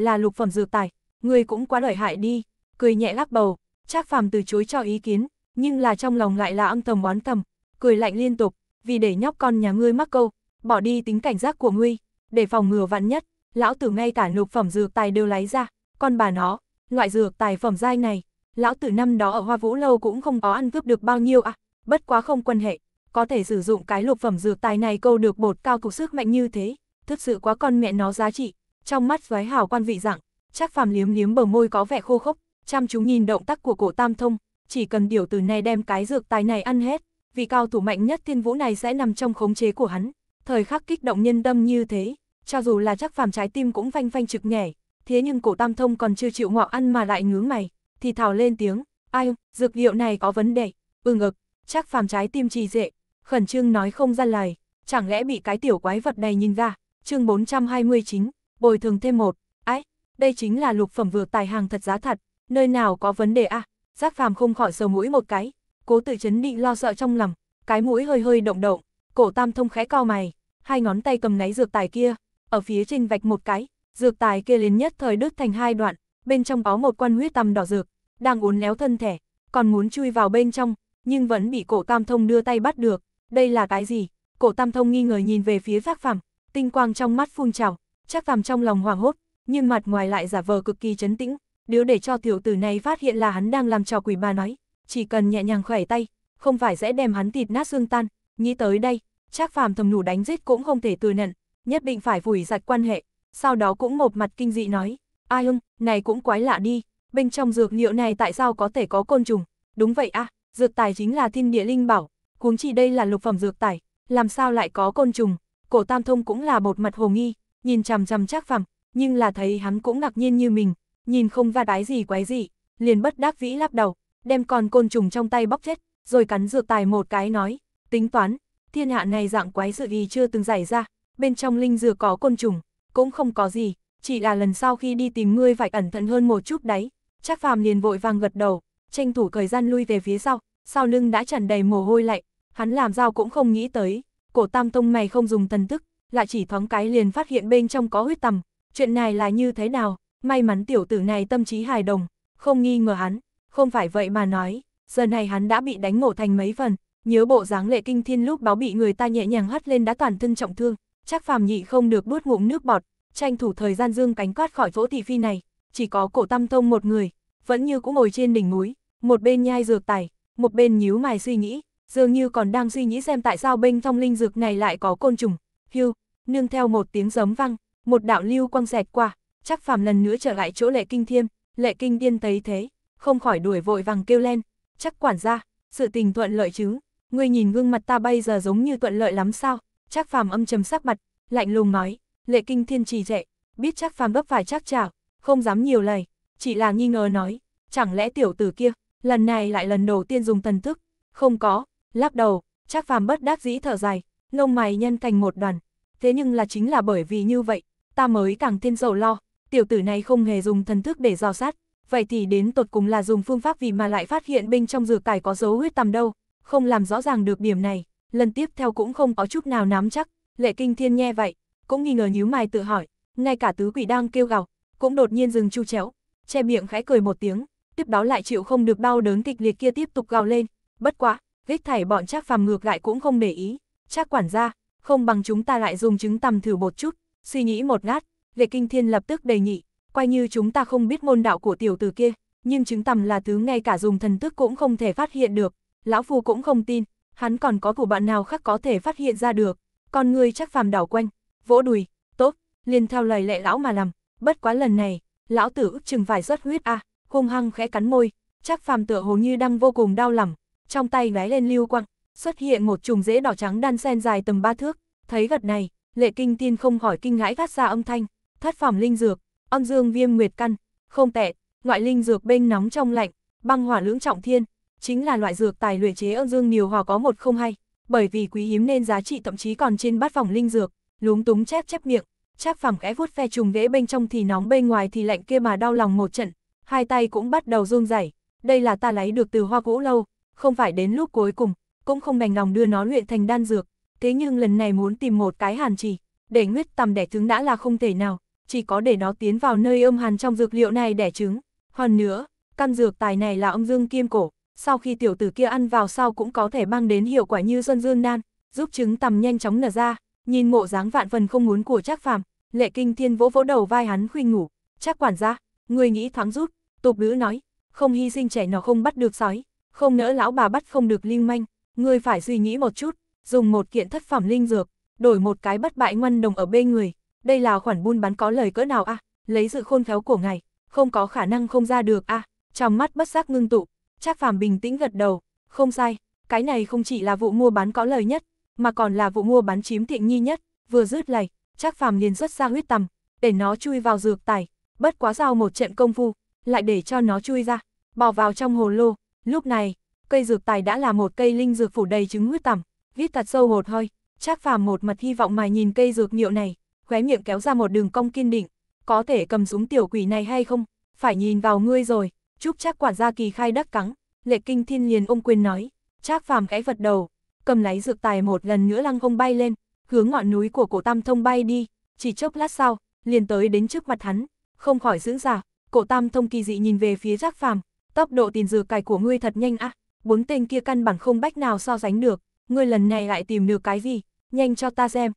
Speaker 1: là lục phẩm dược tài, ngươi cũng quá đợi hại đi cười nhẹ lắc bầu, Trác Phàm từ chối cho ý kiến, nhưng là trong lòng lại là âm thầm oán thầm, cười lạnh liên tục, vì để nhóc con nhà ngươi mắc câu, bỏ đi tính cảnh giác của ngươi, để phòng ngừa vạn nhất, lão tử ngay cả lục phẩm dược tài đều lấy ra, con bà nó, loại dược tài phẩm giai này, lão tử năm đó ở Hoa Vũ lâu cũng không có ăn cướp được bao nhiêu à, bất quá không quan hệ, có thể sử dụng cái lục phẩm dược tài này câu được bột cao cục sức mạnh như thế, thật sự quá con mẹ nó giá trị, trong mắt Doái hào quan vị rằng, Trác phàm liếm liếm bờ môi có vẻ khô khốc, chăm chú nhìn động tác của cổ tam thông, chỉ cần điều từ này đem cái dược tài này ăn hết, vì cao thủ mạnh nhất thiên vũ này sẽ nằm trong khống chế của hắn. Thời khắc kích động nhân tâm như thế, cho dù là chắc phàm trái tim cũng vanh vanh trực nhảy, thế nhưng cổ tam thông còn chưa chịu ngọ ăn mà lại ngướng mày, thì thào lên tiếng, ai, dược liệu này có vấn đề, ừ ngực, chắc phàm trái tim trì dệ, khẩn trương nói không ra lời, chẳng lẽ bị cái tiểu quái vật này nhìn ra, chương 429, bồi thường thêm một, ấy, đây chính là lục phẩm vừa tài hàng thật giá thật, Nơi nào có vấn đề à? Giác phàm không khỏi sờ mũi một cái, cố tự chấn định lo sợ trong lòng, cái mũi hơi hơi động động, cổ tam thông khẽ co mày, hai ngón tay cầm náy dược tài kia, ở phía trên vạch một cái, dược tài kia liền nhất thời đứt thành hai đoạn, bên trong có một quan huyết tầm đỏ dược, đang uốn léo thân thể, còn muốn chui vào bên trong, nhưng vẫn bị cổ tam thông đưa tay bắt được, đây là cái gì? Cổ tam thông nghi ngờ nhìn về phía giác phàm, tinh quang trong mắt phun trào, chắc phàm trong lòng hoảng hốt, nhưng mặt ngoài lại giả vờ cực kỳ chấn tĩnh, nếu để cho tiểu tử này phát hiện là hắn đang làm trò quỷ bà nói, chỉ cần nhẹ nhàng khỏe tay, không phải sẽ đem hắn thịt nát xương tan, nghĩ tới đây, chắc Phàm thầm nủ đánh giết cũng không thể từ nhận, nhất định phải vùi giặt quan hệ, sau đó cũng một mặt kinh dị nói, ai hưng này cũng quái lạ đi, bên trong dược liệu này tại sao có thể có côn trùng, đúng vậy à, dược tài chính là thiên địa linh bảo, huống chỉ đây là lục phẩm dược tài, làm sao lại có côn trùng, cổ tam thông cũng là một mặt hồ nghi, nhìn chằm chằm chắc Phàm nhưng là thấy hắn cũng ngạc nhiên như mình, nhìn không va đái gì quái gì, liền bất đắc vĩ lắc đầu, đem con côn trùng trong tay bóc chết, rồi cắn dược tài một cái nói, tính toán, thiên hạ này dạng quái sự gì chưa từng xảy ra, bên trong linh dược có côn trùng, cũng không có gì, chỉ là lần sau khi đi tìm ngươi phải cẩn thận hơn một chút đấy. Chắc phàm liền vội vàng gật đầu, tranh thủ thời gian lui về phía sau, sau lưng đã tràn đầy mồ hôi lạnh, hắn làm sao cũng không nghĩ tới, cổ tam tông mày không dùng thần tức, lại chỉ thoáng cái liền phát hiện bên trong có huyết tầm, chuyện này là như thế nào, may mắn tiểu tử này tâm trí hài đồng, không nghi ngờ hắn, không phải vậy mà nói, giờ này hắn đã bị đánh ngộ thành mấy phần, nhớ bộ dáng lệ kinh thiên lúc báo bị người ta nhẹ nhàng hất lên đã toàn thân trọng thương, chắc phàm nhị không được nuốt ngụm nước bọt, tranh thủ thời gian dương cánh quát khỏi chỗ tỷ phi này, chỉ có cổ tam thông một người, vẫn như cũng ngồi trên đỉnh núi, một bên nhai dược tài, một bên nhíu mày suy nghĩ, dường như còn đang suy nghĩ xem tại sao bên trong linh dược này lại có côn trùng, hưu, nương theo một tiếng giấm vang, một đạo lưu quang xẹt qua, Chắc phàm lần nữa trở lại chỗ lệ kinh thiêm, lệ kinh điên thấy thế, không khỏi đuổi vội vàng kêu lên. Chắc quản gia, sự tình thuận lợi chứ, ngươi nhìn gương mặt ta bây giờ giống như thuận lợi lắm sao? Chắc phàm âm trầm sắc mặt, lạnh lùng nói, lệ kinh thiên trì trệ, biết chắc phàm gấp phải chắc chảo, không dám nhiều lời, chỉ là nghi ngờ nói, chẳng lẽ tiểu tử kia, lần này lại lần đầu tiên dùng thần thức, không có, lắc đầu, chắc phàm bất đắc dĩ thở dài, lông mày nhân thành một đoàn, thế nhưng là chính là bởi vì như vậy, ta mới càng thêm dầu lo, tiểu tử này không hề dùng thần thức để dò sát, vậy thì đến tột cùng là dùng phương pháp vì mà lại phát hiện bên trong dược tài có dấu huyết tầm đâu, không làm rõ ràng được điểm này, lần tiếp theo cũng không có chút nào nắm chắc, lệ kinh thiên nghe vậy, cũng nghi ngờ nhíu mày tự hỏi, ngay cả tứ quỷ đang kêu gào, cũng đột nhiên dừng chu chéo, che miệng khẽ cười một tiếng, tiếp đó lại chịu không được bao đớn kịch liệt kia tiếp tục gào lên, bất quá, vết thảy bọn chắc phàm ngược lại cũng không để ý, chắc quản gia, không bằng chúng ta lại dùng trứng tầm thử một chút, suy nghĩ một lát, Lệ kinh thiên lập tức đề nghị, coi như chúng ta không biết môn đạo của tiểu tử kia, nhưng chứng tầm là thứ ngay cả dùng thần thức cũng không thể phát hiện được. Lão Phu cũng không tin, hắn còn có thủ bạn nào khác có thể phát hiện ra được. Con ngươi chắc phàm đảo quanh, vỗ đùi, tốt, liền theo lời lệ lão mà làm, bất quá lần này, lão tử ức chừng phải xuất huyết à, hung hăng khẽ cắn môi, chắc phàm tựa hồ như đang vô cùng đau lòng, trong tay gáy lên lưu quang, xuất hiện một chùm rễ đỏ trắng đan sen dài tầm ba thước, thấy vật này, lệ kinh tiên không khỏi kinh ngãi phát ra âm thanh, thất phẩm linh dược, âm dương viêm nguyệt căn, không tệ, ngoại linh dược bên nóng trong lạnh, băng hỏa lưỡng trọng thiên, chính là loại dược tài luyện chế âm dương nhiều hòa có một không hay, bởi vì quý hiếm nên giá trị thậm chí còn trên bát phẩm linh dược, lúng túng chép chép miệng, Trác phẩm khẽ vuốt phe trùng ghế bên trong thì nóng bên ngoài thì lạnh kia mà đau lòng một trận, hai tay cũng bắt đầu run rẩy. Đây là ta lấy được từ Hoa Vũ lâu, không phải đến lúc cuối cùng, cũng không đành lòng đưa nó luyện thành đan dược, thế nhưng lần này muốn tìm một cái hàn trì, để nguyết tầm đẻ trứng đã là không thể nào, chỉ có để nó tiến vào nơi âm hàn trong dược liệu này đẻ trứng. Hơn nữa, căn dược tài này là âm dương kim cổ, sau khi tiểu tử kia ăn vào sau cũng có thể mang đến hiệu quả như xuân dương nan, giúp trứng tầm nhanh chóng nở ra. Nhìn mộ dáng vạn phần không muốn của Trác Phàm, Lệ Kinh Thiên vỗ vỗ đầu vai hắn khuyên ngủ, "Trác quản gia, người nghĩ thoáng rút." Tục nữ nói, "Không hy sinh trẻ nó không bắt được sói, không nỡ lão bà bắt không được linh manh, người phải suy nghĩ một chút, dùng một kiện thất phẩm linh dược, đổi một cái bắt bại ngoan đồng ở bên người, đây là khoản buôn bán có lời cỡ nào a à? lấy dự khôn khéo của ngài, không có khả năng không ra được a à? trong mắt bất giác ngưng tụ, Trác Phàm bình tĩnh gật đầu, không sai, cái này không chỉ là vụ mua bán có lời nhất, mà còn là vụ mua bán chiếm tiện nghi nhất, vừa dứt lời, Trác Phàm liền xuất ra huyết tầm, để nó chui vào dược tài, bất quá giao một trận công phu, lại để cho nó chui ra, bỏ vào trong hồ lô, lúc này, cây dược tài đã là một cây linh dược phủ đầy trứng huyết tầm, viết thật sâu hột hơi, Trác Phàm một mặt hy vọng mà nhìn cây dược liệu này, khóe miệng kéo ra một đường cong kiên định. Có thể cầm súng tiểu quỷ này hay không? Phải nhìn vào ngươi rồi. trúc chắc quản gia kỳ khai đắc cắng. Lệ kinh thiên liền ôm quyền nói. Trác phàm khẽ vật đầu. Cầm lấy dược tài một lần nữa lăng không bay lên. Hướng ngọn núi của cổ tam thông bay đi. Chỉ chốc lát sau, liền tới đến trước mặt hắn. Không khỏi dưỡng giả. Cổ tam thông kỳ dị nhìn về phía trác phàm. Tốc độ tiền dược cải của ngươi thật nhanh á. Bốn tên kia căn bản không bách nào so sánh được. Ngươi lần này lại tìm được cái gì? Nhanh cho ta xem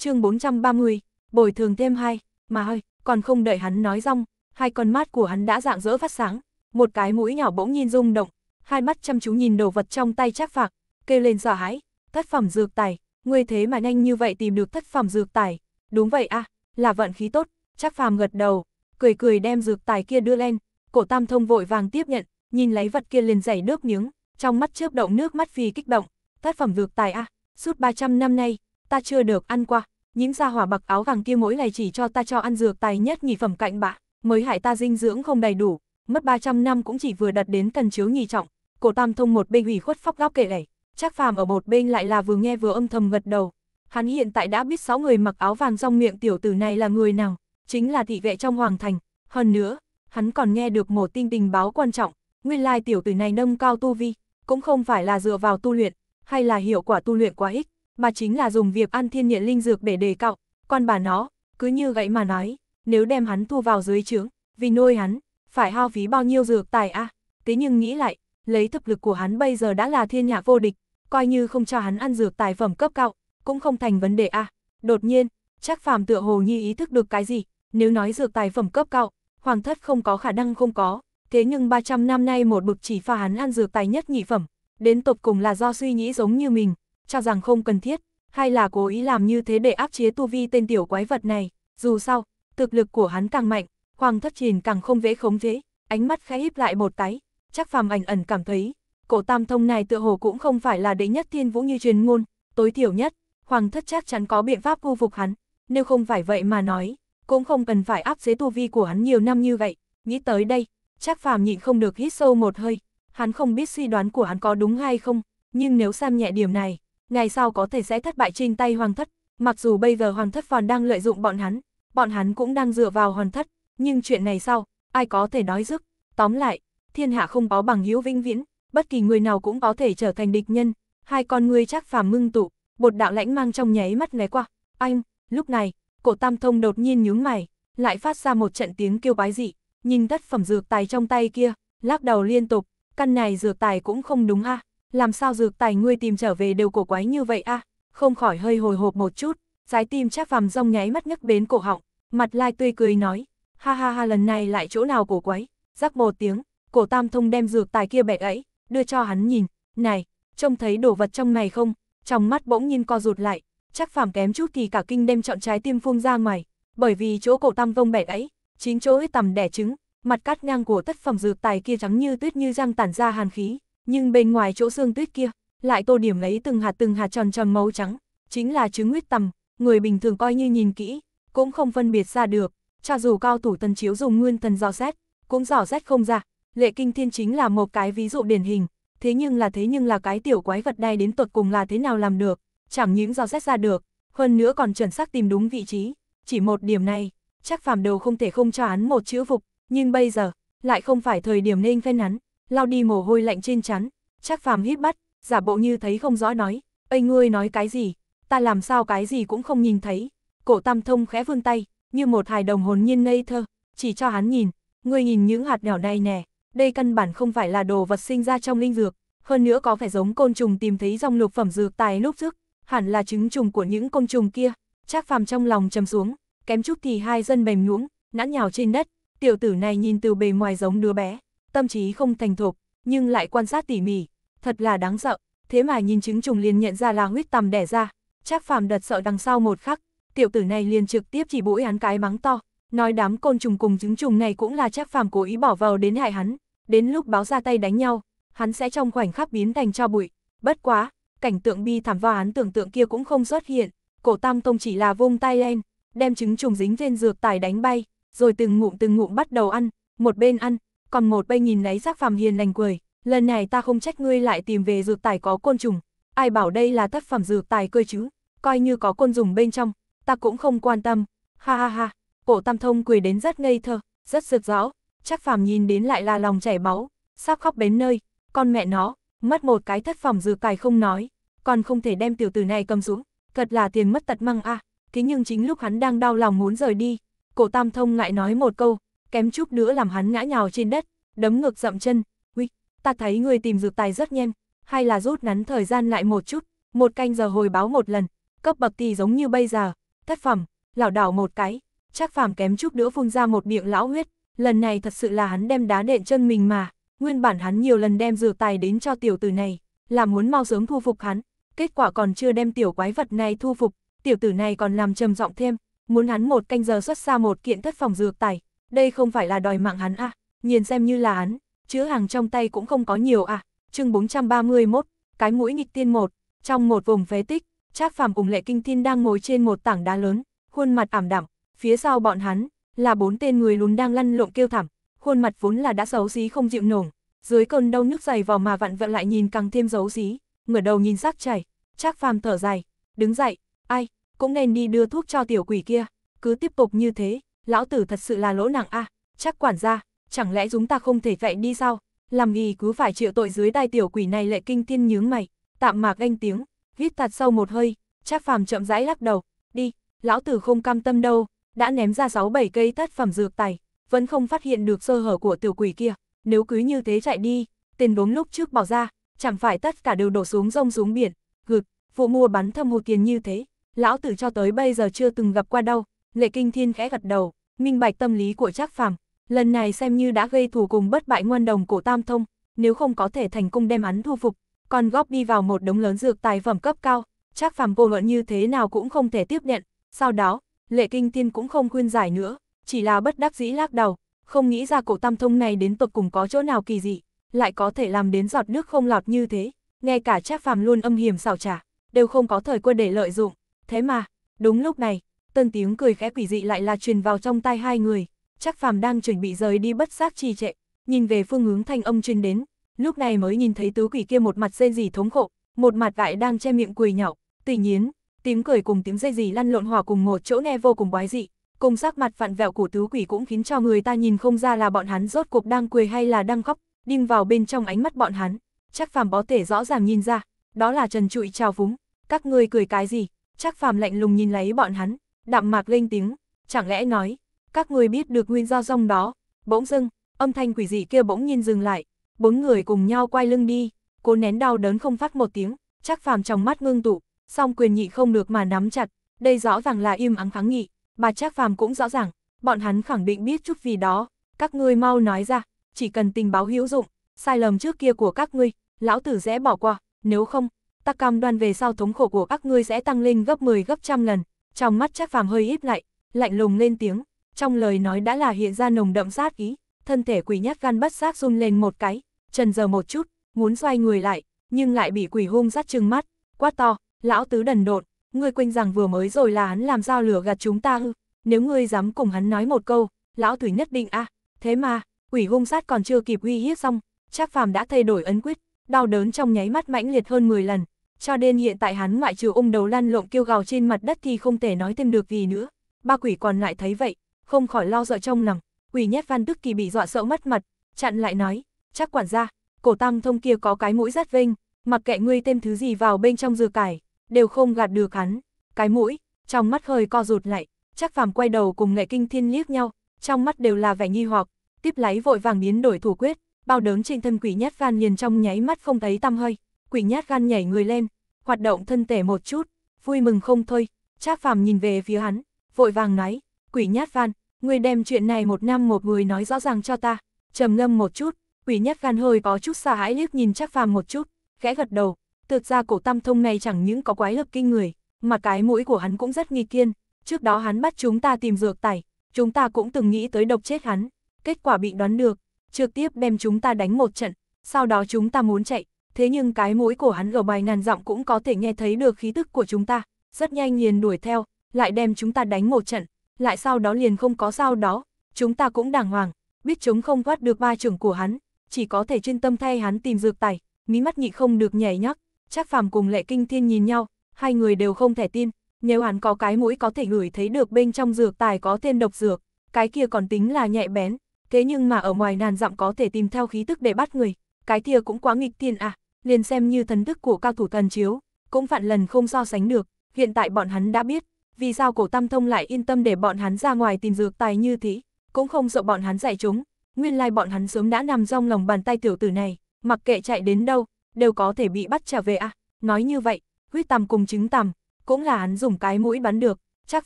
Speaker 1: chương 430, bồi thường thêm hai, mà hơi, còn không đợi hắn nói rong, hai con mắt của hắn đã dạng dỡ phát sáng, một cái mũi nhỏ bỗng nhiên rung động, hai mắt chăm chú nhìn đồ vật trong tay chắc Phạc, kêu lên sợ hãi, thất phẩm dược tài, ngươi thế mà nhanh như vậy tìm được thất phẩm dược tài, đúng vậy à, là vận khí tốt, chắc Phàm gật đầu, cười cười đem dược tài kia đưa lên, cổ Tam Thông vội vàng tiếp nhận, nhìn lấy vật kia liền chảy nước miếng, trong mắt chớp động nước mắt vì kích động, thất phẩm dược tài à, suốt 300 năm nay, ta chưa được ăn qua, những gia hỏa mặc áo vàng kia mỗi ngày chỉ cho ta cho ăn dược tài nhất nhị phẩm cạnh bạ, mới hại ta dinh dưỡng không đầy đủ, mất 300 năm cũng chỉ vừa đặt đến cần chiếu nhị trọng. Cổ Tam Thông một bên hủy khuất phóc góc kệ lẻ chắc Phàm ở một bên lại là vừa nghe vừa âm thầm gật đầu. Hắn hiện tại đã biết sáu người mặc áo vàng rong miệng tiểu tử này là người nào, chính là thị vệ trong hoàng thành, hơn nữa, hắn còn nghe được một tin tình báo quan trọng, nguyên lai tiểu tử này nâng cao tu vi, cũng không phải là dựa vào tu luyện, hay là hiệu quả tu luyện quá ích, mà chính là dùng việc ăn thiên nghiện linh dược để đề cạo, con bà nó, cứ như gãy mà nói, nếu đem hắn thu vào dưới trướng, vì nuôi hắn, phải hao phí bao nhiêu dược tài a à? thế nhưng nghĩ lại, lấy thực lực của hắn bây giờ đã là thiên hạ vô địch, coi như không cho hắn ăn dược tài phẩm cấp cao, cũng không thành vấn đề a à? đột nhiên, chắc phàm tựa hồ như ý thức được cái gì, nếu nói dược tài phẩm cấp cao, hoàng thất không có khả năng không có, thế nhưng 300 năm nay một bực chỉ pha hắn ăn dược tài nhất nhị phẩm, đến tột cùng là do suy nghĩ giống như mình, cho rằng không cần thiết, hay là cố ý làm như thế để áp chế tu vi tên tiểu quái vật này, dù sao, thực lực của hắn càng mạnh, Hoàng Thất Trình càng không dễ khống chế, ánh mắt khẽ híp lại một cái, chắc phàm ảnh ẩn cảm thấy, cổ tam thông này tựa hồ cũng không phải là đệ nhất thiên vũ như truyền ngôn, tối thiểu nhất, Hoàng Thất chắc chắn có biện pháp thu phục hắn, nếu không phải vậy mà nói, cũng không cần phải áp chế tu vi của hắn nhiều năm như vậy, nghĩ tới đây, chắc phàm nhịn không được hít sâu một hơi, hắn không biết suy đoán của hắn có đúng hay không, nhưng nếu xem nhẹ điểm này, ngày sau có thể sẽ thất bại trên tay hoàng thất, mặc dù bây giờ hoàng thất còn đang lợi dụng bọn hắn, bọn hắn cũng đang dựa vào hoàng thất, nhưng chuyện này sau, ai có thể nói dứt. Tóm lại, thiên hạ không báo bằng hữu vinh viễn, bất kỳ người nào cũng có thể trở thành địch nhân, hai con ngươi chắc phàm mưng tụ, một đạo lãnh mang trong nháy mắt lóe qua. Anh, lúc này, cổ tam thông đột nhiên nhướng mày, lại phát ra một trận tiếng kêu bái dị, nhìn đất phẩm dược tài trong tay kia, lắc đầu liên tục, căn này dược tài cũng không đúng ha À làm sao dược tài ngươi tìm trở về đều cổ quái như vậy a à? Không khỏi hơi hồi hộp một chút, trái tim chắc phàm rong nháy mắt nhấc bến cổ họng, mặt lai tươi cười nói, ha ha ha lần này lại chỗ nào cổ quái, rắc một tiếng, cổ tam thông đem dược tài kia bẹt ấy, đưa cho hắn nhìn, này, trông thấy đồ vật trong này không, trong mắt bỗng nhiên co rụt lại, chắc phàm kém chút thì cả kinh đem chọn trái tim phun ra ngoài, bởi vì chỗ cổ tam vông bẹt ấy, chính chỗ ấy tầm đẻ trứng, mặt cắt ngang của tất phẩm dược tài kia trắng như tuyết như răng tản ra hàn khí, nhưng bên ngoài chỗ xương tuyết kia, lại tô điểm lấy từng hạt từng hạt tròn tròn màu trắng, chính là trứng huyết tầm, người bình thường coi như nhìn kỹ, cũng không phân biệt ra được, cho dù cao thủ tần chiếu dùng nguyên thần dò xét, cũng dò xét không ra, lệ kinh thiên chính là một cái ví dụ điển hình, thế nhưng là thế nhưng là cái tiểu quái vật này đến tột cùng là thế nào làm được, chẳng những dò xét ra được, hơn nữa còn chuẩn xác tìm đúng vị trí, chỉ một điểm này, chắc phàm đầu không thể không cho án một chữ phục, nhưng bây giờ, lại không phải thời điểm nên phen hắn lau đi mồ hôi lạnh trên chắn. Trác phàm hít bắt, giả bộ như thấy không rõ nói, Ây ngươi nói cái gì, ta làm sao cái gì cũng không nhìn thấy. Cổ tam thông khẽ vươn tay, như một hài đồng hồn nhiên ngây thơ, chỉ cho hắn nhìn, ngươi nhìn những hạt nhỏ này nè, đây căn bản không phải là đồ vật sinh ra trong linh dược, hơn nữa có vẻ giống côn trùng tìm thấy dòng lục phẩm dược tài lúc trước, hẳn là trứng trùng của những côn trùng kia. Trác Phàm trong lòng trầm xuống, kém chút thì hai dân mềm nhũng, nã nhào trên đất, tiểu tử này nhìn từ bề ngoài giống đứa bé, tâm trí không thành thục, nhưng lại quan sát tỉ mỉ, thật là đáng sợ, thế mà nhìn chứng trùng liền nhận ra là huyết tầm đẻ ra, chắc Phàm đật sợ đằng sau một khắc, tiểu tử này liền trực tiếp chỉ bụi hắn cái mắng to, nói đám côn trùng cùng trứng trùng này cũng là chắc Phàm cố ý bỏ vào đến hại hắn, đến lúc báo ra tay đánh nhau, hắn sẽ trong khoảnh khắc biến thành cho bụi, bất quá, cảnh tượng bi thảm và án tưởng tượng kia cũng không xuất hiện, cổ Tam Tông chỉ là vung tay lên, đem trứng trùng dính trên dược tài đánh bay, rồi từng ngụm từng ngụm bắt đầu ăn, một bên ăn, còn một bay nhìn lấy giác phàm hiền lành cười, lần này ta không trách ngươi lại tìm về dược tài có côn trùng, ai bảo đây là tác phẩm dược tài cơ chứ, coi như có côn trùng bên trong, ta cũng không quan tâm, ha ha ha, cổ tam thông cười đến rất ngây thơ, rất rực rõ, chắc phàm nhìn đến lại là lòng chảy máu, sắp khóc bến nơi, con mẹ nó, mất một cái thất phẩm dược tài không nói, còn không thể đem tiểu tử này cầm xuống, thật là tiền mất tật măng a. À. thế nhưng chính lúc hắn đang đau lòng muốn rời đi, cổ tam thông lại nói một câu, kém chút nữa làm hắn ngã nhào trên đất, đấm ngược dậm chân, "Uy, ta thấy người tìm dược tài rất nhanh, hay là rút ngắn thời gian lại một chút, một canh giờ hồi báo một lần, cấp bậc thì giống như bây giờ, thất phẩm, lảo đảo một cái, chắc phàm kém chút nữa phun ra một miệng lão huyết, lần này thật sự là hắn đem đá đệm chân mình mà, nguyên bản hắn nhiều lần đem dược tài đến cho tiểu tử này, là muốn mau sớm thu phục hắn, kết quả còn chưa đem tiểu quái vật này thu phục, tiểu tử này còn làm trầm giọng thêm, muốn hắn một canh giờ xuất ra một kiện thất phòng dược tài, đây không phải là đòi mạng hắn à, nhìn xem như là hắn, chứa hàng trong tay cũng không có nhiều à, chương 431, cái mũi nghịch tiên một, trong một vùng phế tích, Trác Phàm cùng Lệ Kinh Thiên đang ngồi trên một tảng đá lớn, khuôn mặt ảm đạm, phía sau bọn hắn là bốn tên người lùn đang lăn lộn kêu thảm, khuôn mặt vốn là đã xấu xí không dịu nổi, dưới cơn đau nước dày vào mà vặn vẹo lại nhìn càng thêm xấu xí, ngửa đầu nhìn sắc chảy, Trác Phàm thở dài, đứng dậy, ai, cũng nên đi đưa thuốc cho tiểu quỷ kia, cứ tiếp tục như thế, lão tử thật sự là lỗ nặng a à, chắc quản gia, chẳng lẽ chúng ta không thể vậy đi sao? Làm gì cứ phải chịu tội dưới tay tiểu quỷ này lệ kinh thiên nhướng mày, tạm mạc anh tiếng, viết tạt sâu một hơi, chắc phàm chậm rãi lắc đầu, đi, lão tử không cam tâm đâu, đã ném ra sáu bảy cây tác phẩm dược tài, vẫn không phát hiện được sơ hở của tiểu quỷ kia, nếu cứ như thế chạy đi, tên đốm lúc trước bỏ ra, chẳng phải tất cả đều đổ xuống rông xuống biển, gực, vụ mua bắn thâm hụt tiền như thế, lão tử cho tới bây giờ chưa từng gặp qua đâu, Lệ Kinh Thiên khẽ gật đầu, minh bạch tâm lý của Trác Phàm, lần này xem như đã gây thù cùng bất bại ngoan đồng của Tam Thông, nếu không có thể thành công đem hắn thu phục, còn góp đi vào một đống lớn dược tài phẩm cấp cao, Trác Phàm vô luận như thế nào cũng không thể tiếp nhận. Sau đó, Lệ Kinh Thiên cũng không khuyên giải nữa, chỉ là bất đắc dĩ lắc đầu, không nghĩ ra cổ Tam Thông này đến tột cùng có chỗ nào kỳ dị, lại có thể làm đến giọt nước không lọt như thế, ngay cả Trác Phàm luôn âm hiểm xảo trá, đều không có thời cơ để lợi dụng, thế mà, đúng lúc này tân tiếng cười khẽ quỷ dị lại là truyền vào trong tai hai người, chắc phàm đang chuẩn bị rời đi bất giác trì trệ, nhìn về phương hướng thanh âm truyền đến, lúc này mới nhìn thấy tứ quỷ kia một mặt dây rỉ thống khổ, một mặt gại đang che miệng cười nhạo, tỉ nhiên, tiếng cười cùng tiếng dây rỉ lăn lộn hòa cùng một chỗ nghe vô cùng quái dị, cùng sắc mặt vặn vẹo của tứ quỷ cũng khiến cho người ta nhìn không ra là bọn hắn rốt cuộc đang cười hay là đang khóc, đinh vào bên trong ánh mắt bọn hắn, chắc phàm bó thể rõ ràng nhìn ra, đó là trần trụi trào vúng. các ngươi cười cái gì, chắc phàm lạnh lùng nhìn lấy bọn hắn, Đạm mạc lên tiếng, chẳng lẽ nói, các người biết được nguyên do trong đó, bỗng dưng, âm thanh quỷ dị kia bỗng nhiên dừng lại, bốn người cùng nhau quay lưng đi, cố nén đau đớn không phát một tiếng, chắc phàm trong mắt ngưng tụ, song quyền nhị không được mà nắm chặt, đây rõ ràng là im ắng kháng nghị, bà chắc phàm cũng rõ ràng, bọn hắn khẳng định biết chút vì đó, các ngươi mau nói ra, chỉ cần tình báo hữu dụng, sai lầm trước kia của các ngươi, lão tử sẽ bỏ qua, nếu không, ta cam đoan về sau thống khổ của các ngươi sẽ tăng lên gấp 10 gấp trăm lần, trong mắt chắc Phàm hơi híp lại, lạnh lùng lên tiếng, trong lời nói đã là hiện ra nồng đậm sát ý, thân thể quỷ nhát gan bắt xác run lên một cái, trần giờ một chút, muốn xoay người lại, nhưng lại bị quỷ hung dắt trừng mắt, quát to, lão tứ đần độn, ngươi quên rằng vừa mới rồi là hắn làm sao lửa gạt chúng ta hư, nếu ngươi dám cùng hắn nói một câu, lão tử nhất định a. À. Thế mà, quỷ hung sát còn chưa kịp uy hiếp xong, chắc Phàm đã thay đổi ấn quyết, đau đớn trong nháy mắt mãnh liệt hơn 10 lần, cho nên hiện tại hắn ngoại trừ ung đầu lăn lộn kêu gào trên mặt đất thì không thể nói thêm được gì nữa. Ba quỷ còn lại thấy vậy, không khỏi lo sợ trong lòng, quỷ nhét văn tức kỳ bị dọa sợ mất mặt, chặn lại nói, chắc quản gia, cổ tam thông kia có cái mũi rất vinh, mặc kệ ngươi thêm thứ gì vào bên trong dừa cải, đều không gạt được hắn, cái mũi, trong mắt hơi co rụt lại, chắc phàm quay đầu cùng nghệ kinh thiên liếc nhau, trong mắt đều là vẻ nghi hoặc, tiếp lấy vội vàng biến đổi thủ quyết, bao đớn trên thân quỷ nhét van liền trong nháy mắt không thấy tăm hơi quỷ nhát gan nhảy người lên, hoạt động thân thể một chút, vui mừng không thôi, Trác Phàm nhìn về phía hắn, vội vàng nói, quỷ nhát gan, ngươi đem chuyện này một năm một người nói rõ ràng cho ta, trầm ngâm một chút, quỷ nhát gan hơi có chút xa hãi liếc nhìn Trác Phàm một chút, khẽ gật đầu, thực ra cổ tam thông này chẳng những có quái lực kinh người, mà cái mũi của hắn cũng rất nghi kiên, trước đó hắn bắt chúng ta tìm dược tải, chúng ta cũng từng nghĩ tới độc chết hắn, kết quả bị đoán được, trực tiếp đem chúng ta đánh một trận, sau đó chúng ta muốn chạy, thế nhưng cái mũi của hắn ở bài ngàn dặm cũng có thể nghe thấy được khí tức của chúng ta, rất nhanh liền đuổi theo, lại đem chúng ta đánh một trận, lại sau đó liền không có sao đó, chúng ta cũng đàng hoàng, biết chúng không thoát được ba trưởng của hắn, chỉ có thể chuyên tâm thay hắn tìm dược tài, mí mắt nhị không được nhảy nhắc, chắc phàm cùng lệ kinh thiên nhìn nhau, hai người đều không thể tin, nếu hắn có cái mũi có thể ngửi thấy được bên trong dược tài có tên độc dược, cái kia còn tính là nhạy bén, thế nhưng mà ở ngoài nàn dặm có thể tìm theo khí tức để bắt người, cái kia cũng quá nghịch tiên à, liền xem như thần thức của cao thủ tần chiếu, cũng vạn lần không so sánh được, hiện tại bọn hắn đã biết, vì sao cổ tam thông lại yên tâm để bọn hắn ra ngoài tìm dược tài như thế, cũng không sợ bọn hắn dạy chúng, nguyên lai like bọn hắn sớm đã nằm trong lòng bàn tay tiểu tử này, mặc kệ chạy đến đâu, đều có thể bị bắt trả về à, nói như vậy, huyết tằm cùng trứng tằm, cũng là hắn dùng cái mũi bắn được, chắc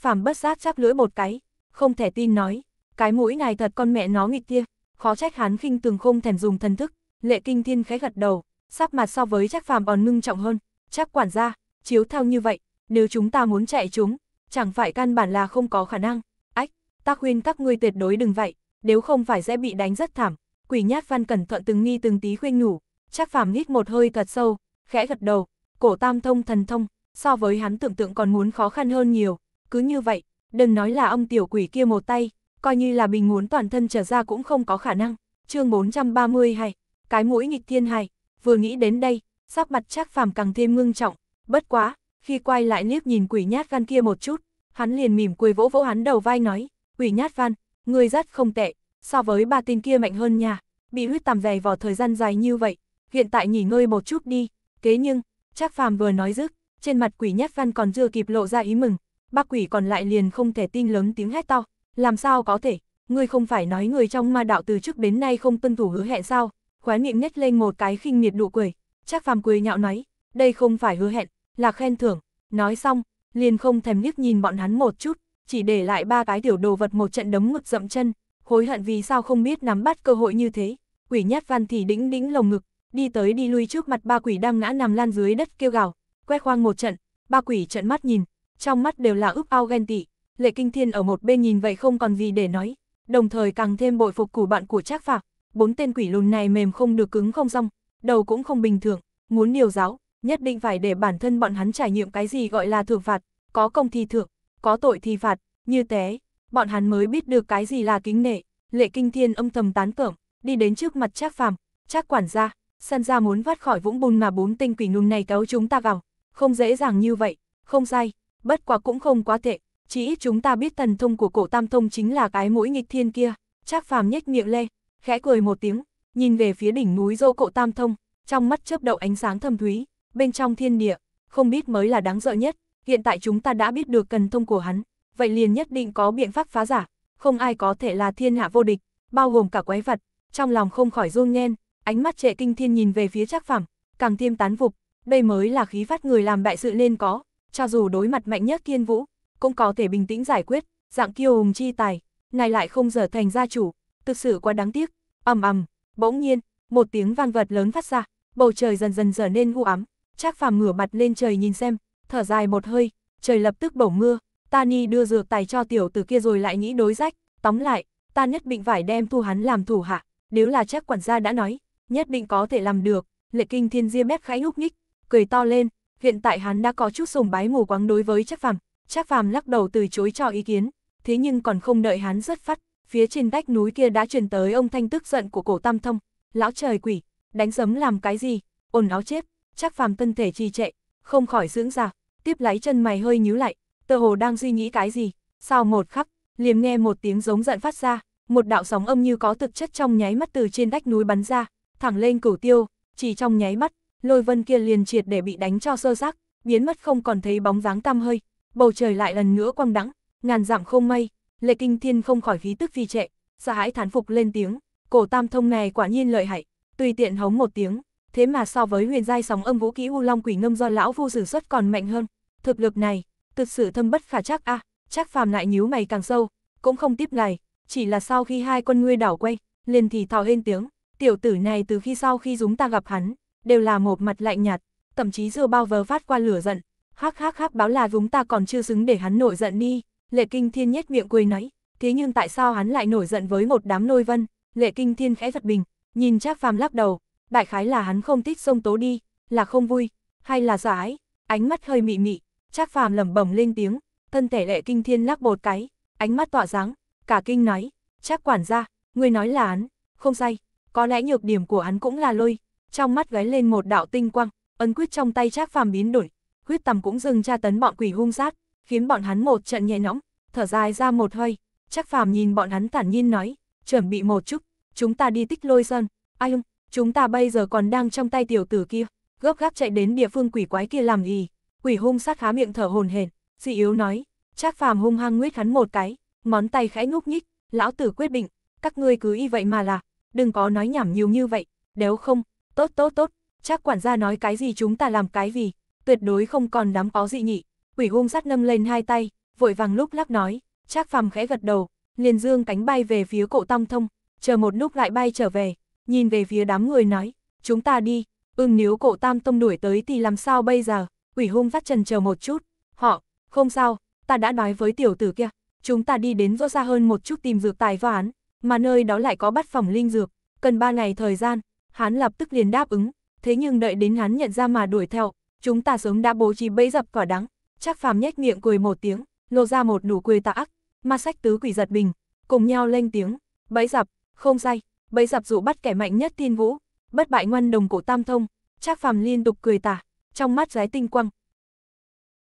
Speaker 1: phàm bất giác chắc lưỡi một cái, không thể tin nói, cái mũi này thật con mẹ nó nghịch kia, khó trách hắn khinh tường không thèm dùng thần thức, Lệ Kinh Thiên khẽ gật đầu, sắc mặt so với chắc phàm còn ngưng trọng hơn, chắc quản gia, chiếu theo như vậy, nếu chúng ta muốn chạy chúng, chẳng phải căn bản là không có khả năng. Ách, ta khuyên các ngươi tuyệt đối đừng vậy, nếu không phải sẽ bị đánh rất thảm. Quỷ nhát văn cẩn thận từng nghi từng tí khuyên nhủ, chắc phàm hít một hơi thật sâu, khẽ gật đầu, cổ tam thông thần thông, so với hắn tưởng tượng còn muốn khó khăn hơn nhiều, cứ như vậy, đừng nói là ông tiểu quỷ kia một tay, coi như là bình muốn toàn thân trở ra cũng không có khả năng. Chương 432 cái mũi nghịch thiên hài, vừa nghĩ đến đây, sắc mặt Trác Phàm càng thêm ngưng trọng, bất quá, khi quay lại liếc nhìn quỷ nhát gan kia một chút, hắn liền mỉm cười vỗ vỗ hắn đầu vai nói, quỷ nhát văn, ngươi rất không tệ, so với ba tên kia mạnh hơn nha, bị huyết tàm dày vào thời gian dài như vậy, hiện tại nghỉ ngơi một chút đi, Kế nhưng, Trác Phàm vừa nói dứt, trên mặt quỷ nhát văn còn chưa kịp lộ ra ý mừng, bác quỷ còn lại liền không thể tin lớn tiếng hét to, làm sao có thể, ngươi không phải nói người trong ma đạo từ trước đến nay không tuân thủ hứa hẹn sao, khóe miệng nết lên một cái khinh miệt đủ cười. Chắc phàm cười nhạo nói, đây không phải hứa hẹn, là khen thưởng. Nói xong, liền không thèm liếc nhìn bọn hắn một chút, chỉ để lại ba cái tiểu đồ vật một trận đấm ngực dậm chân, hối hận vì sao không biết nắm bắt cơ hội như thế. Quỷ nhát văn thì đĩnh đĩnh lồng ngực, đi tới đi lui trước mặt ba quỷ đang ngã nằm lan dưới đất kêu gào, quét khoang một trận, ba quỷ trận mắt nhìn, trong mắt đều là ướp ao ghen tị, lệ kinh thiên ở một bên nhìn vậy không còn gì để nói, đồng thời càng thêm bội phục củ bạn của trác phạc bốn tên quỷ lùn này mềm không được cứng không rong đầu cũng không bình thường, muốn điều giáo, nhất định phải để bản thân bọn hắn trải nghiệm cái gì gọi là thưởng phạt, có công thì thưởng, có tội thì phạt, như thế, bọn hắn mới biết được cái gì là kính nể. Lệ Kinh Thiên âm thầm tán tưởng, đi đến trước mặt Trác Phàm, Trác quản gia, san ra muốn vắt khỏi vũng bùn mà bốn tên quỷ lùn này kéo chúng ta vào, không dễ dàng như vậy, không sai, bất quá cũng không quá tệ, chỉ ít chúng ta biết thần thông của cổ tam thông chính là cái mũi nghịch thiên kia. Trác Phàm nhếch miệng lên, khẽ cười một tiếng, nhìn về phía đỉnh núi dô cộ tam thông, trong mắt chớp đậu ánh sáng thâm thúy, bên trong thiên địa, không biết mới là đáng sợ nhất, hiện tại chúng ta đã biết được cần thông của hắn, vậy liền nhất định có biện pháp phá giả, không ai có thể là thiên hạ vô địch, bao gồm cả quái vật, trong lòng không khỏi run nhen, ánh mắt trệ kinh thiên nhìn về phía trác phẳng, càng thêm tán phục, đây mới là khí phát người làm đại sự nên có, cho dù đối mặt mạnh nhất thiên vũ, cũng có thể bình tĩnh giải quyết, dạng kiêu hùng chi tài, này lại không giờ thành gia chủ, thực sự quá đáng tiếc. ầm ầm, bỗng nhiên, một tiếng vang vật lớn phát ra, bầu trời dần dần trở nên u ám. Trác Phàm ngửa mặt lên trời nhìn xem, thở dài một hơi, trời lập tức bổng mưa. Tani đưa dược tài cho tiểu tử kia rồi lại nghĩ đối rách, tóm lại, ta nhất định phải đem thu hắn làm thủ hạ. Nếu là Trác quản gia đã nói, nhất định có thể làm được. Lệ Kinh Thiên Diêm mép khẽ nhúc nhích, cười to lên, hiện tại hắn đã có chút sùng bái mù quáng đối với Trác Phàm. Trác Phàm lắc đầu từ chối cho ý kiến, thế nhưng còn không đợi hắn xuất phát, phía trên đách núi kia đã truyền tới ông thanh tức giận của cổ tam thông. Lão trời quỷ, đánh giấm làm cái gì, ồn áo chết, chắc phàm thân thể trì trệ, không khỏi dưỡng ra, tiếp lấy chân mày hơi nhíu lại, tờ hồ đang suy nghĩ cái gì, sau một khắc, liền nghe một tiếng giống giận phát ra, một đạo sóng âm như có thực chất trong nháy mắt từ trên đách núi bắn ra, thẳng lên cửu tiêu, chỉ trong nháy mắt, lôi vân kia liền triệt để bị đánh cho sơ xác, biến mất không còn thấy bóng dáng tam hơi, bầu trời lại lần nữa quang đắng, ngàn dặm không mây, Lệ Kinh Thiên không khỏi khí tức phi trệ, sợ hãi thán phục lên tiếng, cổ tam thông này quả nhiên lợi hại, tùy tiện hống một tiếng, thế mà so với huyền giai sóng âm vũ kỹ U Long Quỷ Ngâm do lão vu sử xuất còn mạnh hơn, thực lực này, thực sự thâm bất khả chắc a, à, chắc phàm lại nhíu mày càng sâu, cũng không tiếp lời, chỉ là sau khi hai quân ngươi đảo quay, liền thì thào lên tiếng, tiểu tử này từ khi sau khi chúng ta gặp hắn, đều là một mặt lạnh nhạt, thậm chí dưa bao vờ phát qua lửa giận, hắc hắc hắc báo là chúng ta còn chưa xứng để hắn nổi giận đi. Lệ Kinh Thiên nhếch miệng cười nói, thế nhưng tại sao hắn lại nổi giận với một đám nôi vân? Lệ Kinh Thiên khẽ vật bình, nhìn Trác Phàm lắc đầu, đại khái là hắn không thích sông tố đi, là không vui, hay là giả ánh mắt hơi mị mị, Trác Phàm lẩm bẩm lên tiếng, thân thể Lệ Kinh Thiên lắc bột cái, ánh mắt tỏa dáng, cả kinh nói, Trác quản gia, người nói là hắn, không sai, có lẽ nhược điểm của hắn cũng là lôi, trong mắt gáy lên một đạo tinh quang, ấn quyết trong tay Trác Phàm biến đổi, huyết tâm cũng dừng tra tấn bọn quỷ hung sát, khiến bọn hắn một trận nhẹ nhõm, thở dài ra một hơi. Chắc phàm nhìn bọn hắn thản nhiên nói, chuẩn bị một chút, chúng ta đi tích lôi sơn. Ai không, chúng ta bây giờ còn đang trong tay tiểu tử kia, gấp gáp chạy đến địa phương quỷ quái kia làm gì. Quỷ hung sát há miệng thở hồn hển, dị yếu nói, chắc phàm hung hăng nguyết hắn một cái, ngón tay khẽ ngúc nhích, lão tử quyết định, các ngươi cứ y vậy mà là, đừng có nói nhảm nhiều như vậy, nếu không, tốt tốt tốt, chắc quản gia nói cái gì chúng ta làm cái gì, tuyệt đối không còn đám có dị nhị quỷ hung sát nâng lên hai tay, vội vàng lúc lắc nói, Trác Phàm khẽ gật đầu, liền dương cánh bay về phía cổ Tam Thông, chờ một lúc lại bay trở về, nhìn về phía đám người nói, chúng ta đi, ưng nếu cổ Tam Tông đuổi tới thì làm sao bây giờ, quỷ hung phát trần chờ một chút, họ, không sao, ta đã nói với tiểu tử kia, chúng ta đi đến rõ xa hơn một chút tìm dược tài ván, mà nơi đó lại có bắt phòng linh dược, cần ba ngày thời gian, hắn lập tức liền đáp ứng, thế nhưng đợi đến hắn nhận ra mà đuổi theo, chúng ta sớm đã bố trí bẫy dập quả đắng, Trác phàm nhếch miệng cười một tiếng, lộ ra một nụ cười tà ác, ma sách tứ quỷ giật mình, cùng nhau lên tiếng, bẫy dập, không say, bẫy dập dụ bắt kẻ mạnh nhất thiên vũ, bất bại ngoan đồng cổ tam thông, Trác phàm liên tục cười tà, trong mắt rái tinh quang.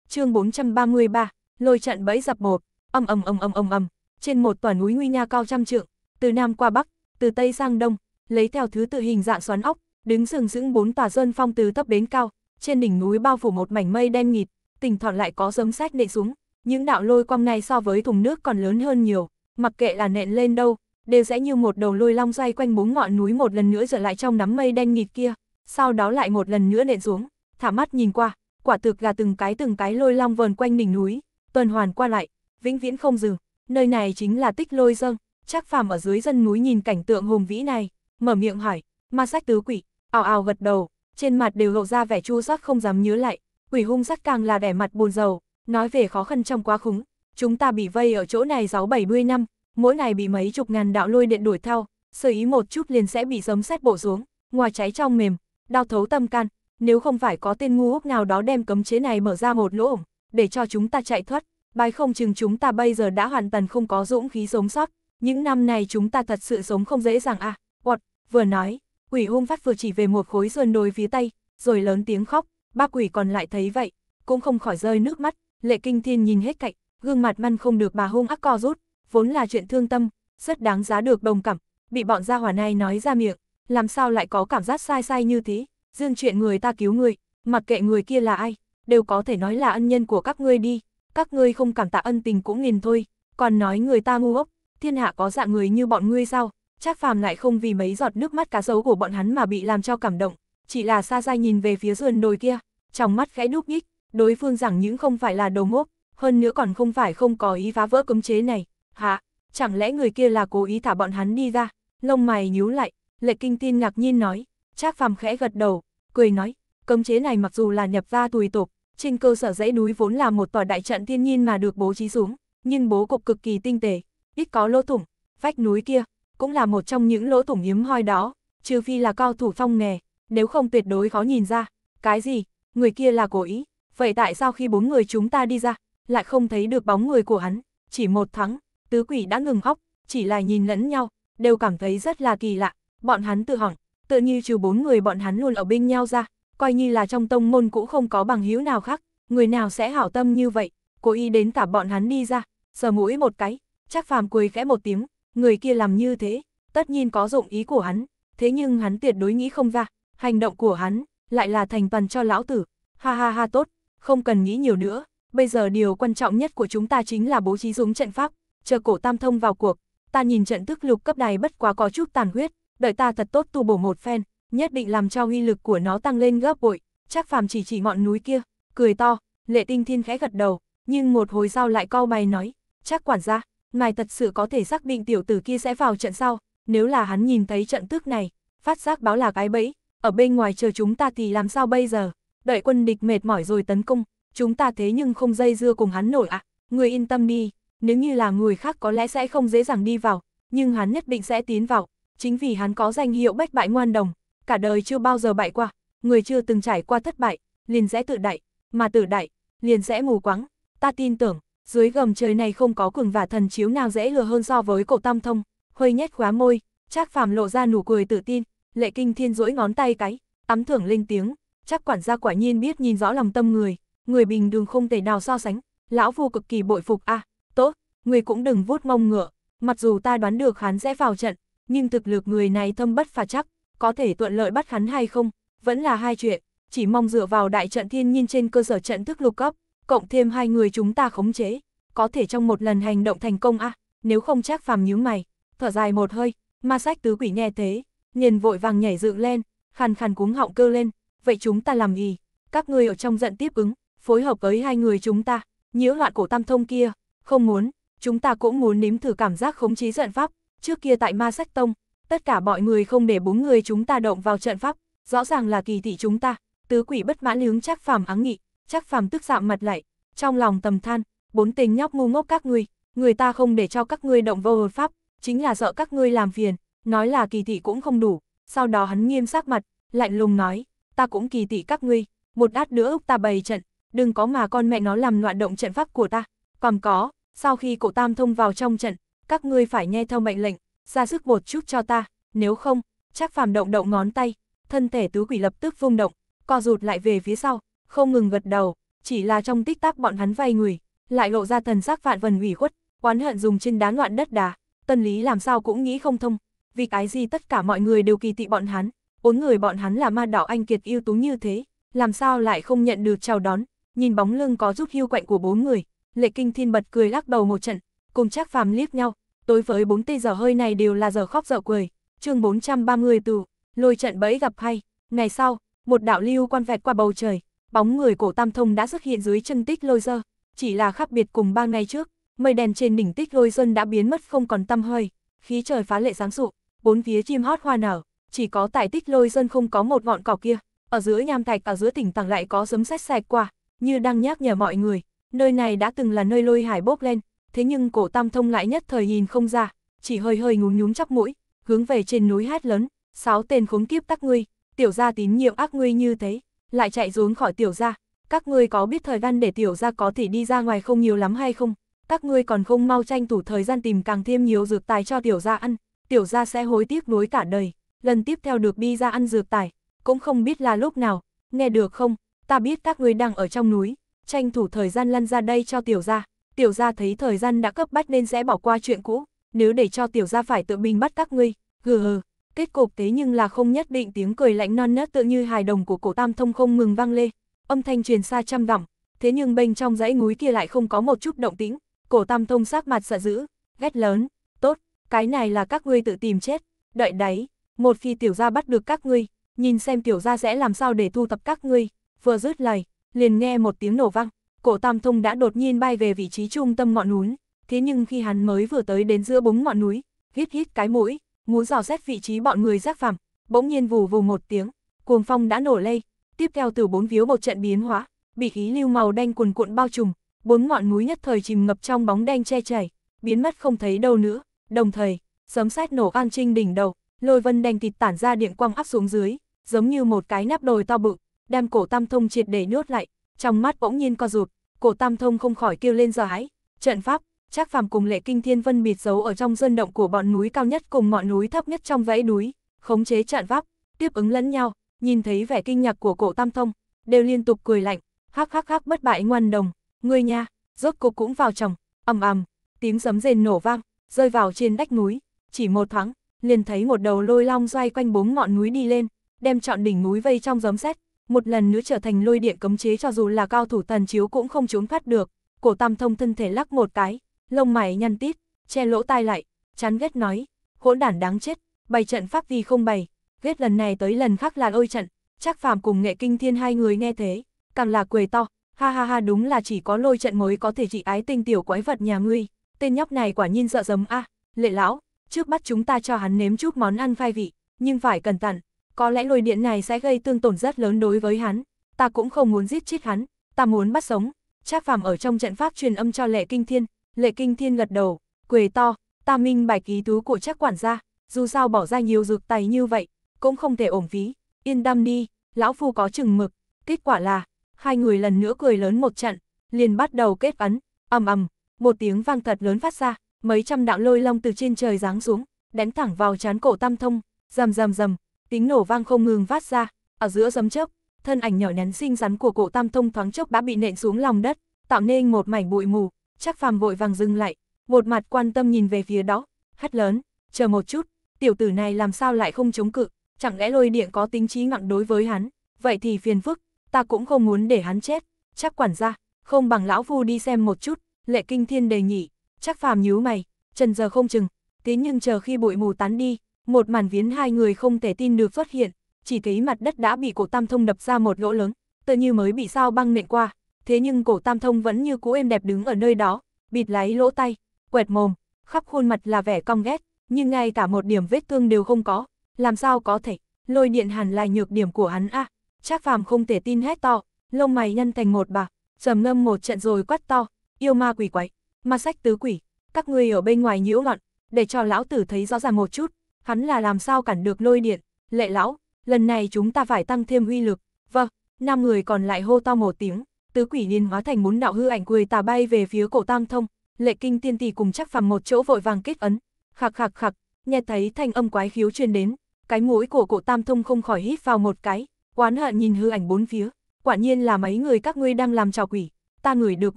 Speaker 1: chương 433, lôi trận bẫy dập một, âm ầm ầm ầm ầm ầm, trên một tòa núi nguy nha cao trăm trượng, từ nam qua bắc, từ tây sang đông, lấy theo thứ tự hình dạng xoắn ốc, đứng sừng sững bốn tòa sơn phong từ thấp đến cao, trên đỉnh núi bao phủ một mảnh mây đen nghịt, tỉnh thọn lại có giấm sách nện xuống, những đạo lôi quang này so với thùng nước còn lớn hơn nhiều, mặc kệ là nện lên đâu, đều sẽ như một đầu lôi long xoay quanh bốn ngọn núi một lần nữa trở lại trong đám mây đen nghịt kia, sau đó lại một lần nữa nện xuống, thả mắt nhìn qua, quả thực là từng cái từng cái lôi long vờn quanh đỉnh núi, tuần hoàn qua lại, vĩnh viễn không dừng, nơi này chính là tích lôi dâng, chắc phàm ở dưới dân núi nhìn cảnh tượng hùng vĩ này, mở miệng hỏi, ma sách tứ quỷ, ào ào gật đầu, trên mặt đều lộ ra vẻ chua xót không dám nhớ lại, quỷ hung rắc càng là vẻ mặt buồn rầu, nói về khó khăn trong quá khúng, chúng ta bị vây ở chỗ này sáu bảy mươi năm, mỗi ngày bị mấy chục ngàn đạo lôi điện đuổi theo, sơ ý một chút liền sẽ bị giấm xét bộ xuống, ngoài cháy trong mềm, đau thấu tâm can, nếu không phải có tên ngu hốc nào đó đem cấm chế này mở ra một lỗ ổng, để cho chúng ta chạy thoát, bài không chừng chúng ta bây giờ đã hoàn toàn không có dũng khí sống sót, những năm này chúng ta thật sự sống không dễ dàng à, quật, vừa nói, quỷ hung phát vừa chỉ về một khối sườn đồi phía tây, rồi lớn tiếng khóc, Ba quỷ còn lại thấy vậy, cũng không khỏi rơi nước mắt, lệ kinh thiên nhìn hết cạnh, gương mặt măn không được bà hung ác co rút, vốn là chuyện thương tâm, rất đáng giá được đồng cảm, bị bọn gia hỏa này nói ra miệng, làm sao lại có cảm giác sai sai như thế, riêng chuyện người ta cứu người, mặc kệ người kia là ai, đều có thể nói là ân nhân của các ngươi đi, các ngươi không cảm tạ ân tình cũng nghìn thôi, còn nói người ta ngu ngốc, thiên hạ có dạng người như bọn ngươi sao, Trác Phàm lại không vì mấy giọt nước mắt cá sấu của bọn hắn mà bị làm cho cảm động, chỉ là xa dai nhìn về phía sườn đồi kia, trong mắt khẽ đúc nhích, đối phương rằng những không phải là đầu ngốc, hơn nữa còn không phải không có ý phá vỡ cấm chế này, hả, chẳng lẽ người kia là cố ý thả bọn hắn đi ra, lông mày nhíu lại, lệ kinh tin ngạc nhiên nói, Trác phàm khẽ gật đầu, cười nói, cấm chế này mặc dù là nhập ra tùy tục, trên cơ sở dãy núi vốn là một tòa đại trận thiên nhiên mà được bố trí xuống, nhưng bố cục cực kỳ tinh tế, ít có lỗ thủng, vách núi kia cũng là một trong những lỗ thủng hiếm hoi đó, trừ phi là cao thủ phong nghề, nếu không tuyệt đối khó nhìn ra. Cái gì? Người kia là cố ý. Vậy tại sao khi bốn người chúng ta đi ra, lại không thấy được bóng người của hắn? Chỉ một thắng tứ quỷ đã ngừng khóc, chỉ là nhìn lẫn nhau, đều cảm thấy rất là kỳ lạ. Bọn hắn tự hỏng, tự như trừ bốn người bọn hắn luôn ở bên nhau ra, coi như là trong tông môn cũng không có bằng hữu nào khác, người nào sẽ hảo tâm như vậy, cố ý đến cả bọn hắn đi ra, sờ mũi một cái, chắc phàm cười khẽ một tiếng, người kia làm như thế, tất nhiên có dụng ý của hắn, thế nhưng hắn tuyệt đối nghĩ không ra, Hành động của hắn, lại là thành phần cho lão tử. Ha ha ha tốt, không cần nghĩ nhiều nữa. Bây giờ điều quan trọng nhất của chúng ta chính là bố trí dũng trận pháp, chờ cổ tam thông vào cuộc. Ta nhìn trận tức lục cấp này bất quá có chút tàn huyết, đợi ta thật tốt tu bổ một phen, nhất định làm cho uy lực của nó tăng lên gấp bội. Chắc phàm chỉ chỉ ngọn núi kia, cười to, lệ tinh thiên khẽ gật đầu, nhưng một hồi sau lại cau mày nói, chắc quản gia, ngài thật sự có thể xác định tiểu tử kia sẽ vào trận sau, nếu là hắn nhìn thấy trận tước này, phát giác báo là cái bẫy, ở bên ngoài chờ chúng ta thì làm sao bây giờ? Đợi quân địch mệt mỏi rồi tấn công, chúng ta thế nhưng không dây dưa cùng hắn nổi ạ. À. Người yên tâm đi, nếu như là người khác có lẽ sẽ không dễ dàng đi vào, nhưng hắn nhất định sẽ tiến vào. Chính vì hắn có danh hiệu bách bại ngoan đồng, cả đời chưa bao giờ bại qua, người chưa từng trải qua thất bại, liền sẽ tự đại, mà tự đại, liền sẽ mù quáng. Ta tin tưởng, dưới gầm trời này không có cường và thần chiếu nào dễ lừa hơn so với cổ tam thông, huy nhét khóa môi, chắc Phàm lộ ra nụ cười tự tin, Lệ kinh thiên rỗi ngón tay cái, tắm thưởng lên tiếng, chắc quản gia quả nhiên biết nhìn rõ lòng tâm người, người bình đường không thể nào so sánh, lão phu cực kỳ bội phục a à, tốt, người cũng đừng vuốt mông ngựa, mặc dù ta đoán được hắn sẽ vào trận, nhưng thực lực người này thâm bất phà chắc, có thể thuận lợi bắt hắn hay không, vẫn là hai chuyện, chỉ mong dựa vào đại trận thiên nhiên trên cơ sở trận thức lục cấp, cộng thêm hai người chúng ta khống chế, có thể trong một lần hành động thành công a à, nếu không chắc phàm nhíu mày, thở dài một hơi, ma sách tứ quỷ nghe thế, liền vội vàng nhảy dựng lên, khàn khàn cuống họng kêu lên, vậy chúng ta làm gì? Các ngươi ở trong giận tiếp ứng, phối hợp với hai người chúng ta, nhiễu loạn cổ tam thông kia, không muốn, chúng ta cũng muốn nếm thử cảm giác khống chế giận pháp, trước kia tại ma sách tông, tất cả mọi người không để bốn người chúng ta động vào trận pháp, rõ ràng là kỳ thị chúng ta, tứ quỷ bất mãn lướng chắc phàm áng nghị, chắc phàm tức sạm mặt lại, trong lòng tầm than, bốn tình nhóc ngu ngốc các ngươi, người ta không để cho các ngươi động vô hợp pháp, chính là sợ các ngươi làm phiền, Nói là kỳ thị cũng không đủ, sau đó hắn nghiêm sắc mặt, lạnh lùng nói, ta cũng kỳ thị các ngươi, một đát nữa Úc ta bày trận, đừng có mà con mẹ nó làm loạn động trận pháp của ta. Còn có, sau khi cổ tam thông vào trong trận, các ngươi phải nghe theo mệnh lệnh, ra sức một chút cho ta, nếu không, chắc phàm động động ngón tay, thân thể tứ quỷ lập tức vung động, co rụt lại về phía sau, không ngừng gật đầu, chỉ là trong tích tắc bọn hắn vay người, lại lộ ra thần sắc vạn vần ủy khuất, oán hận dùng trên đá loạn đất đá, tâm lý làm sao cũng nghĩ không thông, vì cái gì tất cả mọi người đều kỳ thị bọn hắn, bốn người bọn hắn là ma đạo anh kiệt ưu tú như thế, làm sao lại không nhận được chào đón, nhìn bóng lưng có rút hưu quạnh của bốn người, lệ kinh thiên bật cười lắc đầu một trận, cùng chắc phàm liếc nhau, tối với bốn tê giờ hơi này đều là giờ khóc dở cười, chương 430 tù, lôi trận bẫy gặp hay, ngày sau, một đạo lưu quan vẹt qua bầu trời, bóng người cổ tam thông đã xuất hiện dưới chân tích lôi dơ, chỉ là khác biệt cùng ba ngày trước, mây đèn trên đỉnh tích lôi dân đã biến mất không còn tăm hơi, khí trời phá lệ sáng sụ, bốn phía chim hót hoa nở, chỉ có tại tích lôi dân không có một ngọn cỏ kia, ở giữa nham thạch ở giữa tỉnh tàng lại có giấm sách sạch qua, như đang nhắc nhở mọi người, nơi này đã từng là nơi lôi hải bốc lên, thế nhưng cổ tam thông lại nhất thời nhìn không ra, chỉ hơi hơi ngúng nhúng chắp mũi, hướng về trên núi hét lớn, sáu tên khốn kiếp tắc ngươi, tiểu gia tín nhiệm ác ngươi như thế, lại chạy rốn khỏi tiểu gia, các ngươi có biết thời gian để tiểu gia có thể đi ra ngoài không nhiều lắm hay không? Các ngươi còn không mau tranh thủ thời gian tìm càng thêm nhiều dược tài cho tiểu gia ăn, tiểu gia sẽ hối tiếc nuối cả đời, lần tiếp theo được đi ra ăn dược tài, cũng không biết là lúc nào, nghe được không, ta biết các ngươi đang ở trong núi, tranh thủ thời gian lăn ra đây cho tiểu gia. Tiểu gia thấy thời gian đã cấp bách nên sẽ bỏ qua chuyện cũ, nếu để cho tiểu gia phải tự mình bắt các ngươi, hừ hừ. Kết cục thế nhưng là không nhất định tiếng cười lạnh non nớt tự như hài đồng của cổ tam thông không ngừng vang lê, âm thanh truyền xa trăm dặm. Thế nhưng bên trong dãy núi kia lại không có một chút động tĩnh, cổ tam thông sắc mặt sợ dữ, ghét lớn, tốt, cái này là các ngươi tự tìm chết, đợi đấy, một phi tiểu gia bắt được các ngươi, nhìn xem tiểu gia sẽ làm sao để thu tập các ngươi, vừa dứt lời, liền nghe một tiếng nổ vang, cổ tam thông đã đột nhiên bay về vị trí trung tâm ngọn núi, thế nhưng khi hắn mới vừa tới đến giữa búng ngọn núi, hít hít cái mũi, muốn dò xét vị trí bọn người giác phàm, bỗng nhiên vù vù một tiếng, cuồng phong đã nổ lây, tiếp theo từ bốn víu một trận biến hóa, bị khí lưu màu đen cuồn cuộn bao trùm, bốn ngọn núi nhất thời chìm ngập trong bóng đen che chảy, biến mất không thấy đâu nữa. Đồng thời, sấm sét nổ an trinh đỉnh đầu, lôi vân đen kịt tản ra điện quang áp xuống dưới, giống như một cái nắp đồi to bự, đem cổ tam thông triệt để nuốt lại, trong mắt bỗng nhiên co rụt, cổ tam thông không khỏi kêu lên hãi trận pháp, Trác Phàm cùng Lệ Kinh Thiên Vân bịt giấu ở trong dân động của bọn núi cao nhất cùng mọi núi thấp nhất trong vẫy núi, khống chế trận pháp, tiếp ứng lẫn nhau, nhìn thấy vẻ kinh ngạc của Cổ Tam Thông, đều liên tục cười lạnh, hắc hắc hắc bất bại ngoan đồng, ngươi nha, rốt cục cũng vào chồng, ầm ầm, tiếng sấm rền nổ vang, rơi vào trên đách núi, chỉ một thoáng, liền thấy một đầu lôi long xoay quanh bốn ngọn núi đi lên, đem trọn đỉnh núi vây trong giấm xét một lần nữa trở thành lôi điện cấm chế cho dù là cao thủ tần chiếu cũng không trốn thoát được. Cổ Tam Thông thân thể lắc một cái, lông mày nhăn tít, che lỗ tai lại, chán ghét nói, hỗn đản đáng chết, bày trận pháp vì không bày, ghét lần này tới lần khác là ôi trận, chắc phàm cùng nghệ kinh thiên hai người nghe thế, càng là cười to, ha ha ha đúng là chỉ có lôi trận mới có thể trị ái tinh tiểu quái vật nhà ngươi tên nhóc này quả nhiên dọa dấm a à, lệ lão, trước mắt chúng ta cho hắn nếm chút món ăn khai vị, nhưng phải cẩn thận, có lẽ lôi điện này sẽ gây tương tổn rất lớn đối với hắn, ta cũng không muốn giết chết hắn, ta muốn bắt sống. Trác Phàm ở trong trận pháp truyền âm cho Lệ Kinh Thiên, Lệ Kinh Thiên gật đầu, cười to, ta minh bạch ý tú của Trác quản gia, dù sao bỏ ra nhiều dược tài như vậy, cũng không thể ổn phí, yên tâm đi, lão phu có chừng mực. Kết quả là, hai người lần nữa cười lớn một trận, liền bắt đầu kết ấn, ầm ầm, một tiếng vang thật lớn phát ra, mấy trăm đạo lôi long từ trên trời giáng xuống, đánh thẳng vào chán cổ tam thông, rầm rầm rầm, tiếng nổ vang không ngừng phát ra, ở giữa giấm chớp, thân ảnh nhỏ nhắn xinh xắn của cổ tam thông thoáng chốc đã bị nện xuống lòng đất, tạo nên một mảnh bụi mù, chắc phàm vội vàng dừng lại, một mặt quan tâm nhìn về phía đó, hét lớn, chờ một chút, tiểu tử này làm sao lại không chống cự, chẳng lẽ lôi điện có tính trí nặng đối với hắn, vậy thì phiền phức, ta cũng không muốn để hắn chết, chắc quản gia, không bằng lão phu đi xem một chút, lệ kinh thiên đề nghị, chắc phàm nhíu mày, trần giờ không chừng, thế nhưng chờ khi bụi mù tán đi, một màn viến hai người không thể tin được xuất hiện, chỉ thấy mặt đất đã bị cổ tam thông đập ra một lỗ lớn, tự như mới bị sao băng nện qua, thế nhưng cổ tam thông vẫn như cũ êm đẹp đứng ở nơi đó, bịt lái lỗ tay, quẹt mồm, khắp khuôn mặt là vẻ cong ghét, nhưng ngay cả một điểm vết thương đều không có, làm sao có thể, lôi điện hàn là nhược điểm của hắn a Chắc Phàm không thể tin hết to, lông mày nhân thành một bà, trầm ngâm một trận rồi quát to, yêu ma quỷ quái, ma sách tứ quỷ, các ngươi ở bên ngoài nhiễu loạn, để cho lão tử thấy rõ ràng một chút, hắn là làm sao cản được lôi điện, lệ lão, lần này chúng ta phải tăng thêm uy lực, vâng, năm người còn lại hô to một tiếng, tứ quỷ liền hóa thành bốn đạo hư ảnh cười tà bay về phía cổ tam thông, lệ kinh tiên tỷ cùng chắc phàm một chỗ vội vàng kết ấn, khạc khạc khạc, nghe thấy thanh âm quái khiếu truyền đến, cái mũi của cổ tam thông không khỏi hít vào một cái, oán hận nhìn hư ảnh bốn phía, quả nhiên là mấy người các ngươi đang làm trò quỷ, ta ngửi được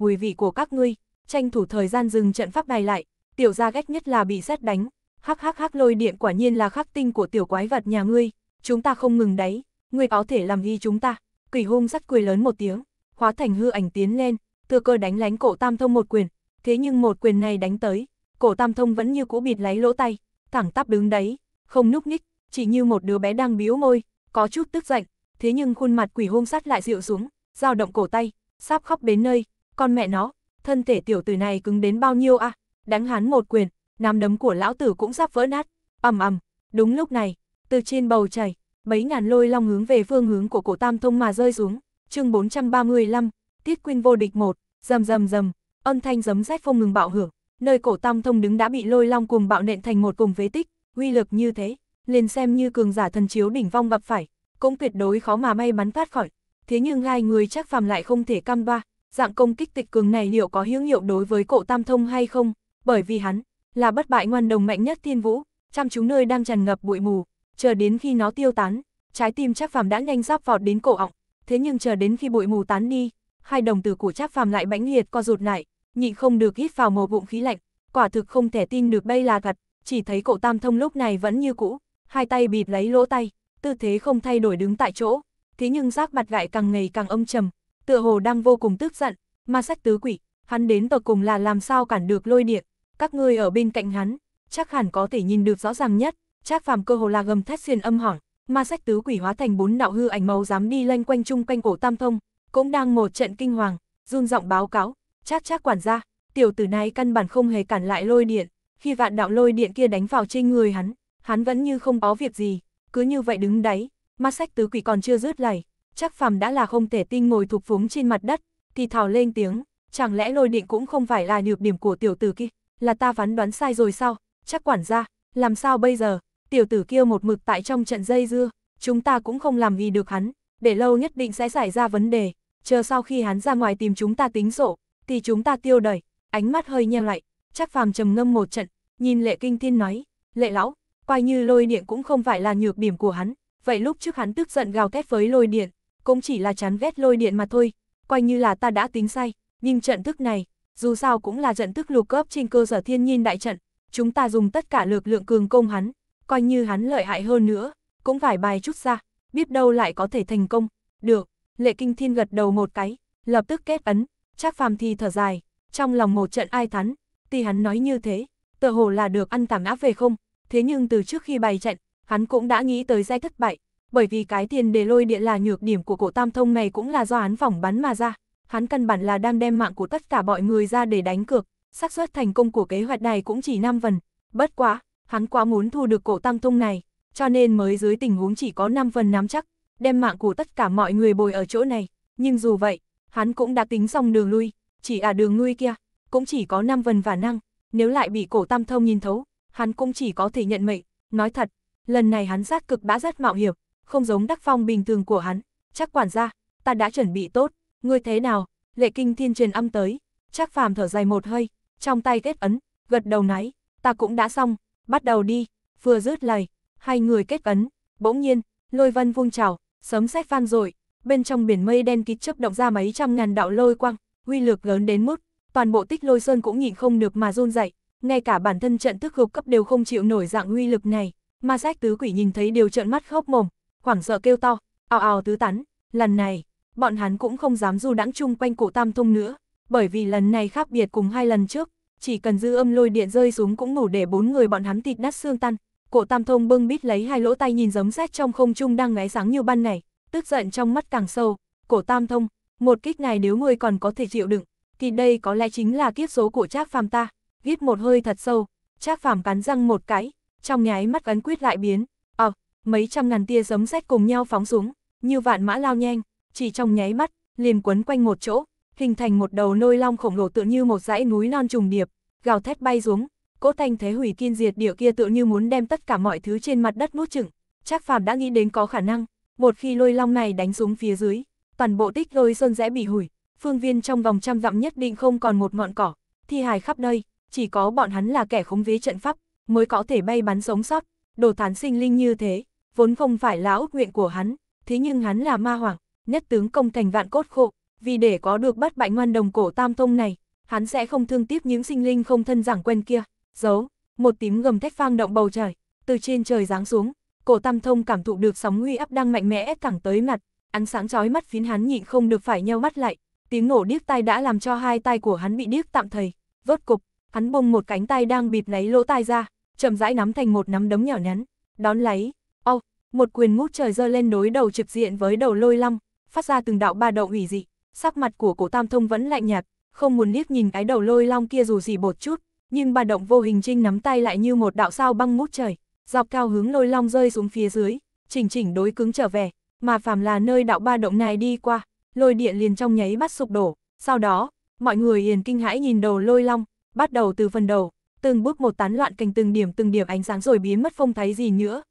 Speaker 1: mùi vị của các ngươi, tranh thủ thời gian dừng trận pháp này lại, tiểu gia ghét nhất là bị xét đánh, hắc hắc hắc lôi điện quả nhiên là khắc tinh của tiểu quái vật nhà ngươi, chúng ta không ngừng đấy, ngươi có thể làm y chúng ta, quỷ hung sắt cười lớn một tiếng, hóa thành hư ảnh tiến lên, thừa cơ đánh lén cổ tam thông một quyền, thế nhưng một quyền này đánh tới, cổ tam thông vẫn như cũ bịt lấy lỗ tay, thẳng tắp đứng đấy, không núp nhích, chỉ như một đứa bé đang biếu môi, có chút tức giận, thế nhưng khuôn mặt quỷ hung sắt lại dịu xuống, dao động cổ tay, sắp khóc đến nơi, con mẹ nó, thân thể tiểu tử này cứng đến bao nhiêu à, đánh hắn một quyền, nắm đấm của lão tử cũng sắp vỡ nát, ầm ầm, đúng lúc này, từ trên bầu trời, mấy ngàn lôi long hướng về phương hướng của cổ tam thông mà rơi xuống, chương 435, tiết quyên vô địch một, rầm rầm rầm, âm thanh giấm rách phong ngừng bạo hưởng, nơi cổ tam thông đứng đã bị lôi long cùng bạo nện thành một vùng vế tích, uy lực như thế, liền xem như cường giả thần chiếu đỉnh vong gặp phải, cũng tuyệt đối khó mà may mắn thoát khỏi thế nhưng hai người chắc phàm lại không thể cam ba, dạng công kích tịch cường này liệu có hữu hiệu đối với cổ tam thông hay không, bởi vì hắn là bất bại ngoan đồng mạnh nhất thiên vũ, chăm chú nơi đang tràn ngập bụi mù, chờ đến khi nó tiêu tán, trái tim chắc phàm đã nhanh sắp vọt đến cổ họng, thế nhưng chờ đến khi bụi mù tán đi, hai đồng tử của chắc phàm lại bãnh liệt co rụt lại, nhịn không được hít vào một bụng khí lạnh, quả thực không thể tin được đây là thật, chỉ thấy cổ tam thông lúc này vẫn như cũ, hai tay bịt lấy lỗ tay, tư thế không thay đổi đứng tại chỗ, thế nhưng giác mặt lại càng ngày càng âm trầm, tựa hồ đang vô cùng tức giận, ma sách tứ quỷ, hắn đến tột cùng là làm sao cản được lôi điện, các ngươi ở bên cạnh hắn, chắc hẳn có thể nhìn được rõ ràng nhất, Trác Phàm cơ hồ là gầm thét xiên âm hỏi, ma sách tứ quỷ hóa thành bốn đạo hư ảnh màu dám đi lanh quanh chung quanh cổ Tam Thông, cũng đang một trận kinh hoàng, run giọng báo cáo, "Trác Trác quản gia, tiểu tử này căn bản không hề cản lại lôi điện, khi vạn đạo lôi điện kia đánh vào trên người hắn, hắn vẫn như không có việc gì, cứ như vậy đứng đấy, mắt sách tứ quỷ còn chưa rớt lầy, chắc phàm đã là không thể tin ngồi thục phúng trên mặt đất, thì thào lên tiếng, chẳng lẽ lôi điện cũng không phải là nhược điểm của tiểu tử kia, là ta phán đoán sai rồi sao, chắc quản gia, làm sao bây giờ, tiểu tử kia một mực tại trong trận dây dưa, chúng ta cũng không làm gì được hắn, để lâu nhất định sẽ xảy ra vấn đề, chờ sau khi hắn ra ngoài tìm chúng ta tính sổ, thì chúng ta tiêu đẩy, ánh mắt hơi nheo lại, chắc phàm trầm ngâm một trận, nhìn lệ kinh thiên nói, lệ lão, quay như lôi điện cũng không phải là nhược điểm của hắn, vậy lúc trước hắn tức giận gào thét với lôi điện, cũng chỉ là chán ghét lôi điện mà thôi, coi như là ta đã tính sai, nhưng trận thức này, dù sao cũng là trận thức lục cấp trên cơ sở thiên nhiên đại trận, chúng ta dùng tất cả lực lượng cường công hắn, coi như hắn lợi hại hơn nữa, cũng phải bài chút ra, biết đâu lại có thể thành công, được, lệ kinh thiên gật đầu một cái, lập tức kết ấn, chắc phàm thì thở dài, trong lòng một trận ai thắn, thì hắn nói như thế, tờ hồ là được ăn tảm áp về không, thế nhưng từ trước khi bài trận, hắn cũng đã nghĩ tới giai thất bại, bởi vì cái tiền đề lôi điện là nhược điểm của cổ tam thông này cũng là do án phỏng bắn mà ra, hắn căn bản là đang đem mạng của tất cả mọi người ra để đánh cược, xác suất thành công của kế hoạch này cũng chỉ 5 phần, bất quá, hắn quá muốn thu được cổ tam thông này, cho nên mới dưới tình huống chỉ có 5 phần nắm chắc, đem mạng của tất cả mọi người bồi ở chỗ này, nhưng dù vậy, hắn cũng đã tính xong đường lui, chỉ à đường lui kia, cũng chỉ có 5 phần và năng, nếu lại bị cổ tam thông nhìn thấu, hắn cũng chỉ có thể nhận mệnh, nói thật, Lần này hắn sát cực đã rất mạo hiểm, không giống đắc phong bình thường của hắn. Chắc quản gia, ta đã chuẩn bị tốt, ngươi thế nào? Lệ kinh thiên truyền âm tới, chắc phàm thở dài một hơi, trong tay kết ấn, gật đầu náy, ta cũng đã xong, bắt đầu đi, vừa rớt lời, hai người kết ấn, bỗng nhiên, lôi vân vung trào, sấm sét phan rồi, bên trong biển mây đen kịt chớp động ra mấy trăm ngàn đạo lôi quang, uy lực lớn đến mức, toàn bộ tích lôi sơn cũng nhịn không được mà run dậy, ngay cả bản thân trận tức gục cấp đều không chịu nổi dạng uy lực này. Ma sách tứ quỷ nhìn thấy điều trợn mắt khóc mồm, hoảng sợ kêu to, ào ào tứ tán, lần này, bọn hắn cũng không dám du đãng chung quanh cổ tam thông nữa, bởi vì lần này khác biệt cùng hai lần trước, chỉ cần dư âm lôi điện rơi xuống cũng ngủ để bốn người bọn hắn thịt nát xương tan. Cổ tam thông bưng bít lấy hai lỗ tay nhìn giấm xét trong không trung đang ngáy sáng như ban ngày, tức giận trong mắt càng sâu, cổ tam thông, một kích này nếu người còn có thể chịu đựng, thì đây có lẽ chính là kiếp số của Trác Phàm ta. Hít một hơi thật sâu, Trác Phàm cắn răng một cái, trong nháy mắt ấn quyết lại biến, ờ, mấy trăm ngàn tia giấm rách cùng nhau phóng xuống, như vạn mã lao nhanh, chỉ trong nháy mắt, liền quấn quanh một chỗ, hình thành một đầu nôi long khổng lồ tựa như một dãy núi non trùng điệp, gào thét bay xuống, cỗ thanh thế hủy kiên diệt địa kia tựa như muốn đem tất cả mọi thứ trên mặt đất nuốt chửng. Trác Phàm đã nghĩ đến có khả năng, một khi lôi long này đánh xuống phía dưới, toàn bộ tích lôi sơn rẽ bị hủy, phương viên trong vòng trăm dặm nhất định không còn một ngọn cỏ, thi hài khắp nơi, chỉ có bọn hắn là kẻ khống vế trận pháp, mới có thể bay bắn sống sót, đồ thán sinh linh như thế, vốn không phải là ước nguyện của hắn, thế nhưng hắn là ma hoàng, nhất tướng công thành vạn cốt khổ, vì để có được bắt bại ngoan đồng cổ tam thông này, hắn sẽ không thương tiếp những sinh linh không thân giảng quen kia, giấu, một tím gầm thét phang động bầu trời, từ trên trời giáng xuống, cổ tam thông cảm thụ được sóng nguy áp đang mạnh mẽ ép thẳng tới mặt, ánh sáng chói mắt phiến hắn nhịn không được phải nheo mắt lại, tiếng nổ điếc tai đã làm cho hai tay của hắn bị điếc tạm thời, rốt cục, hắn bung một cánh tay đang bịt lấy lỗ tai ra, chậm rãi nắm thành một nắm đấm nhỏ nhắn, đón lấy, ô, oh, một quyền ngút trời giơ lên đối đầu trực diện với đầu lôi long, phát ra từng đạo ba đậu ủy dị, sắc mặt của cổ tam thông vẫn lạnh nhạt, không muốn liếc nhìn cái đầu lôi long kia dù gì bột chút, nhưng ba động vô hình trinh nắm tay lại như một đạo sao băng ngút trời, dọc cao hướng lôi long rơi xuống phía dưới, chỉnh chỉnh đối cứng trở về, mà phàm là nơi đạo ba động này đi qua, lôi điện liền trong nháy mắt sụp đổ, sau đó, mọi người liền kinh hãi nhìn đầu lôi long, bắt đầu từ phần đầu, từng bước một tán loạn cành từng điểm từng điểm ánh sáng rồi biến mất không thấy gì nữa.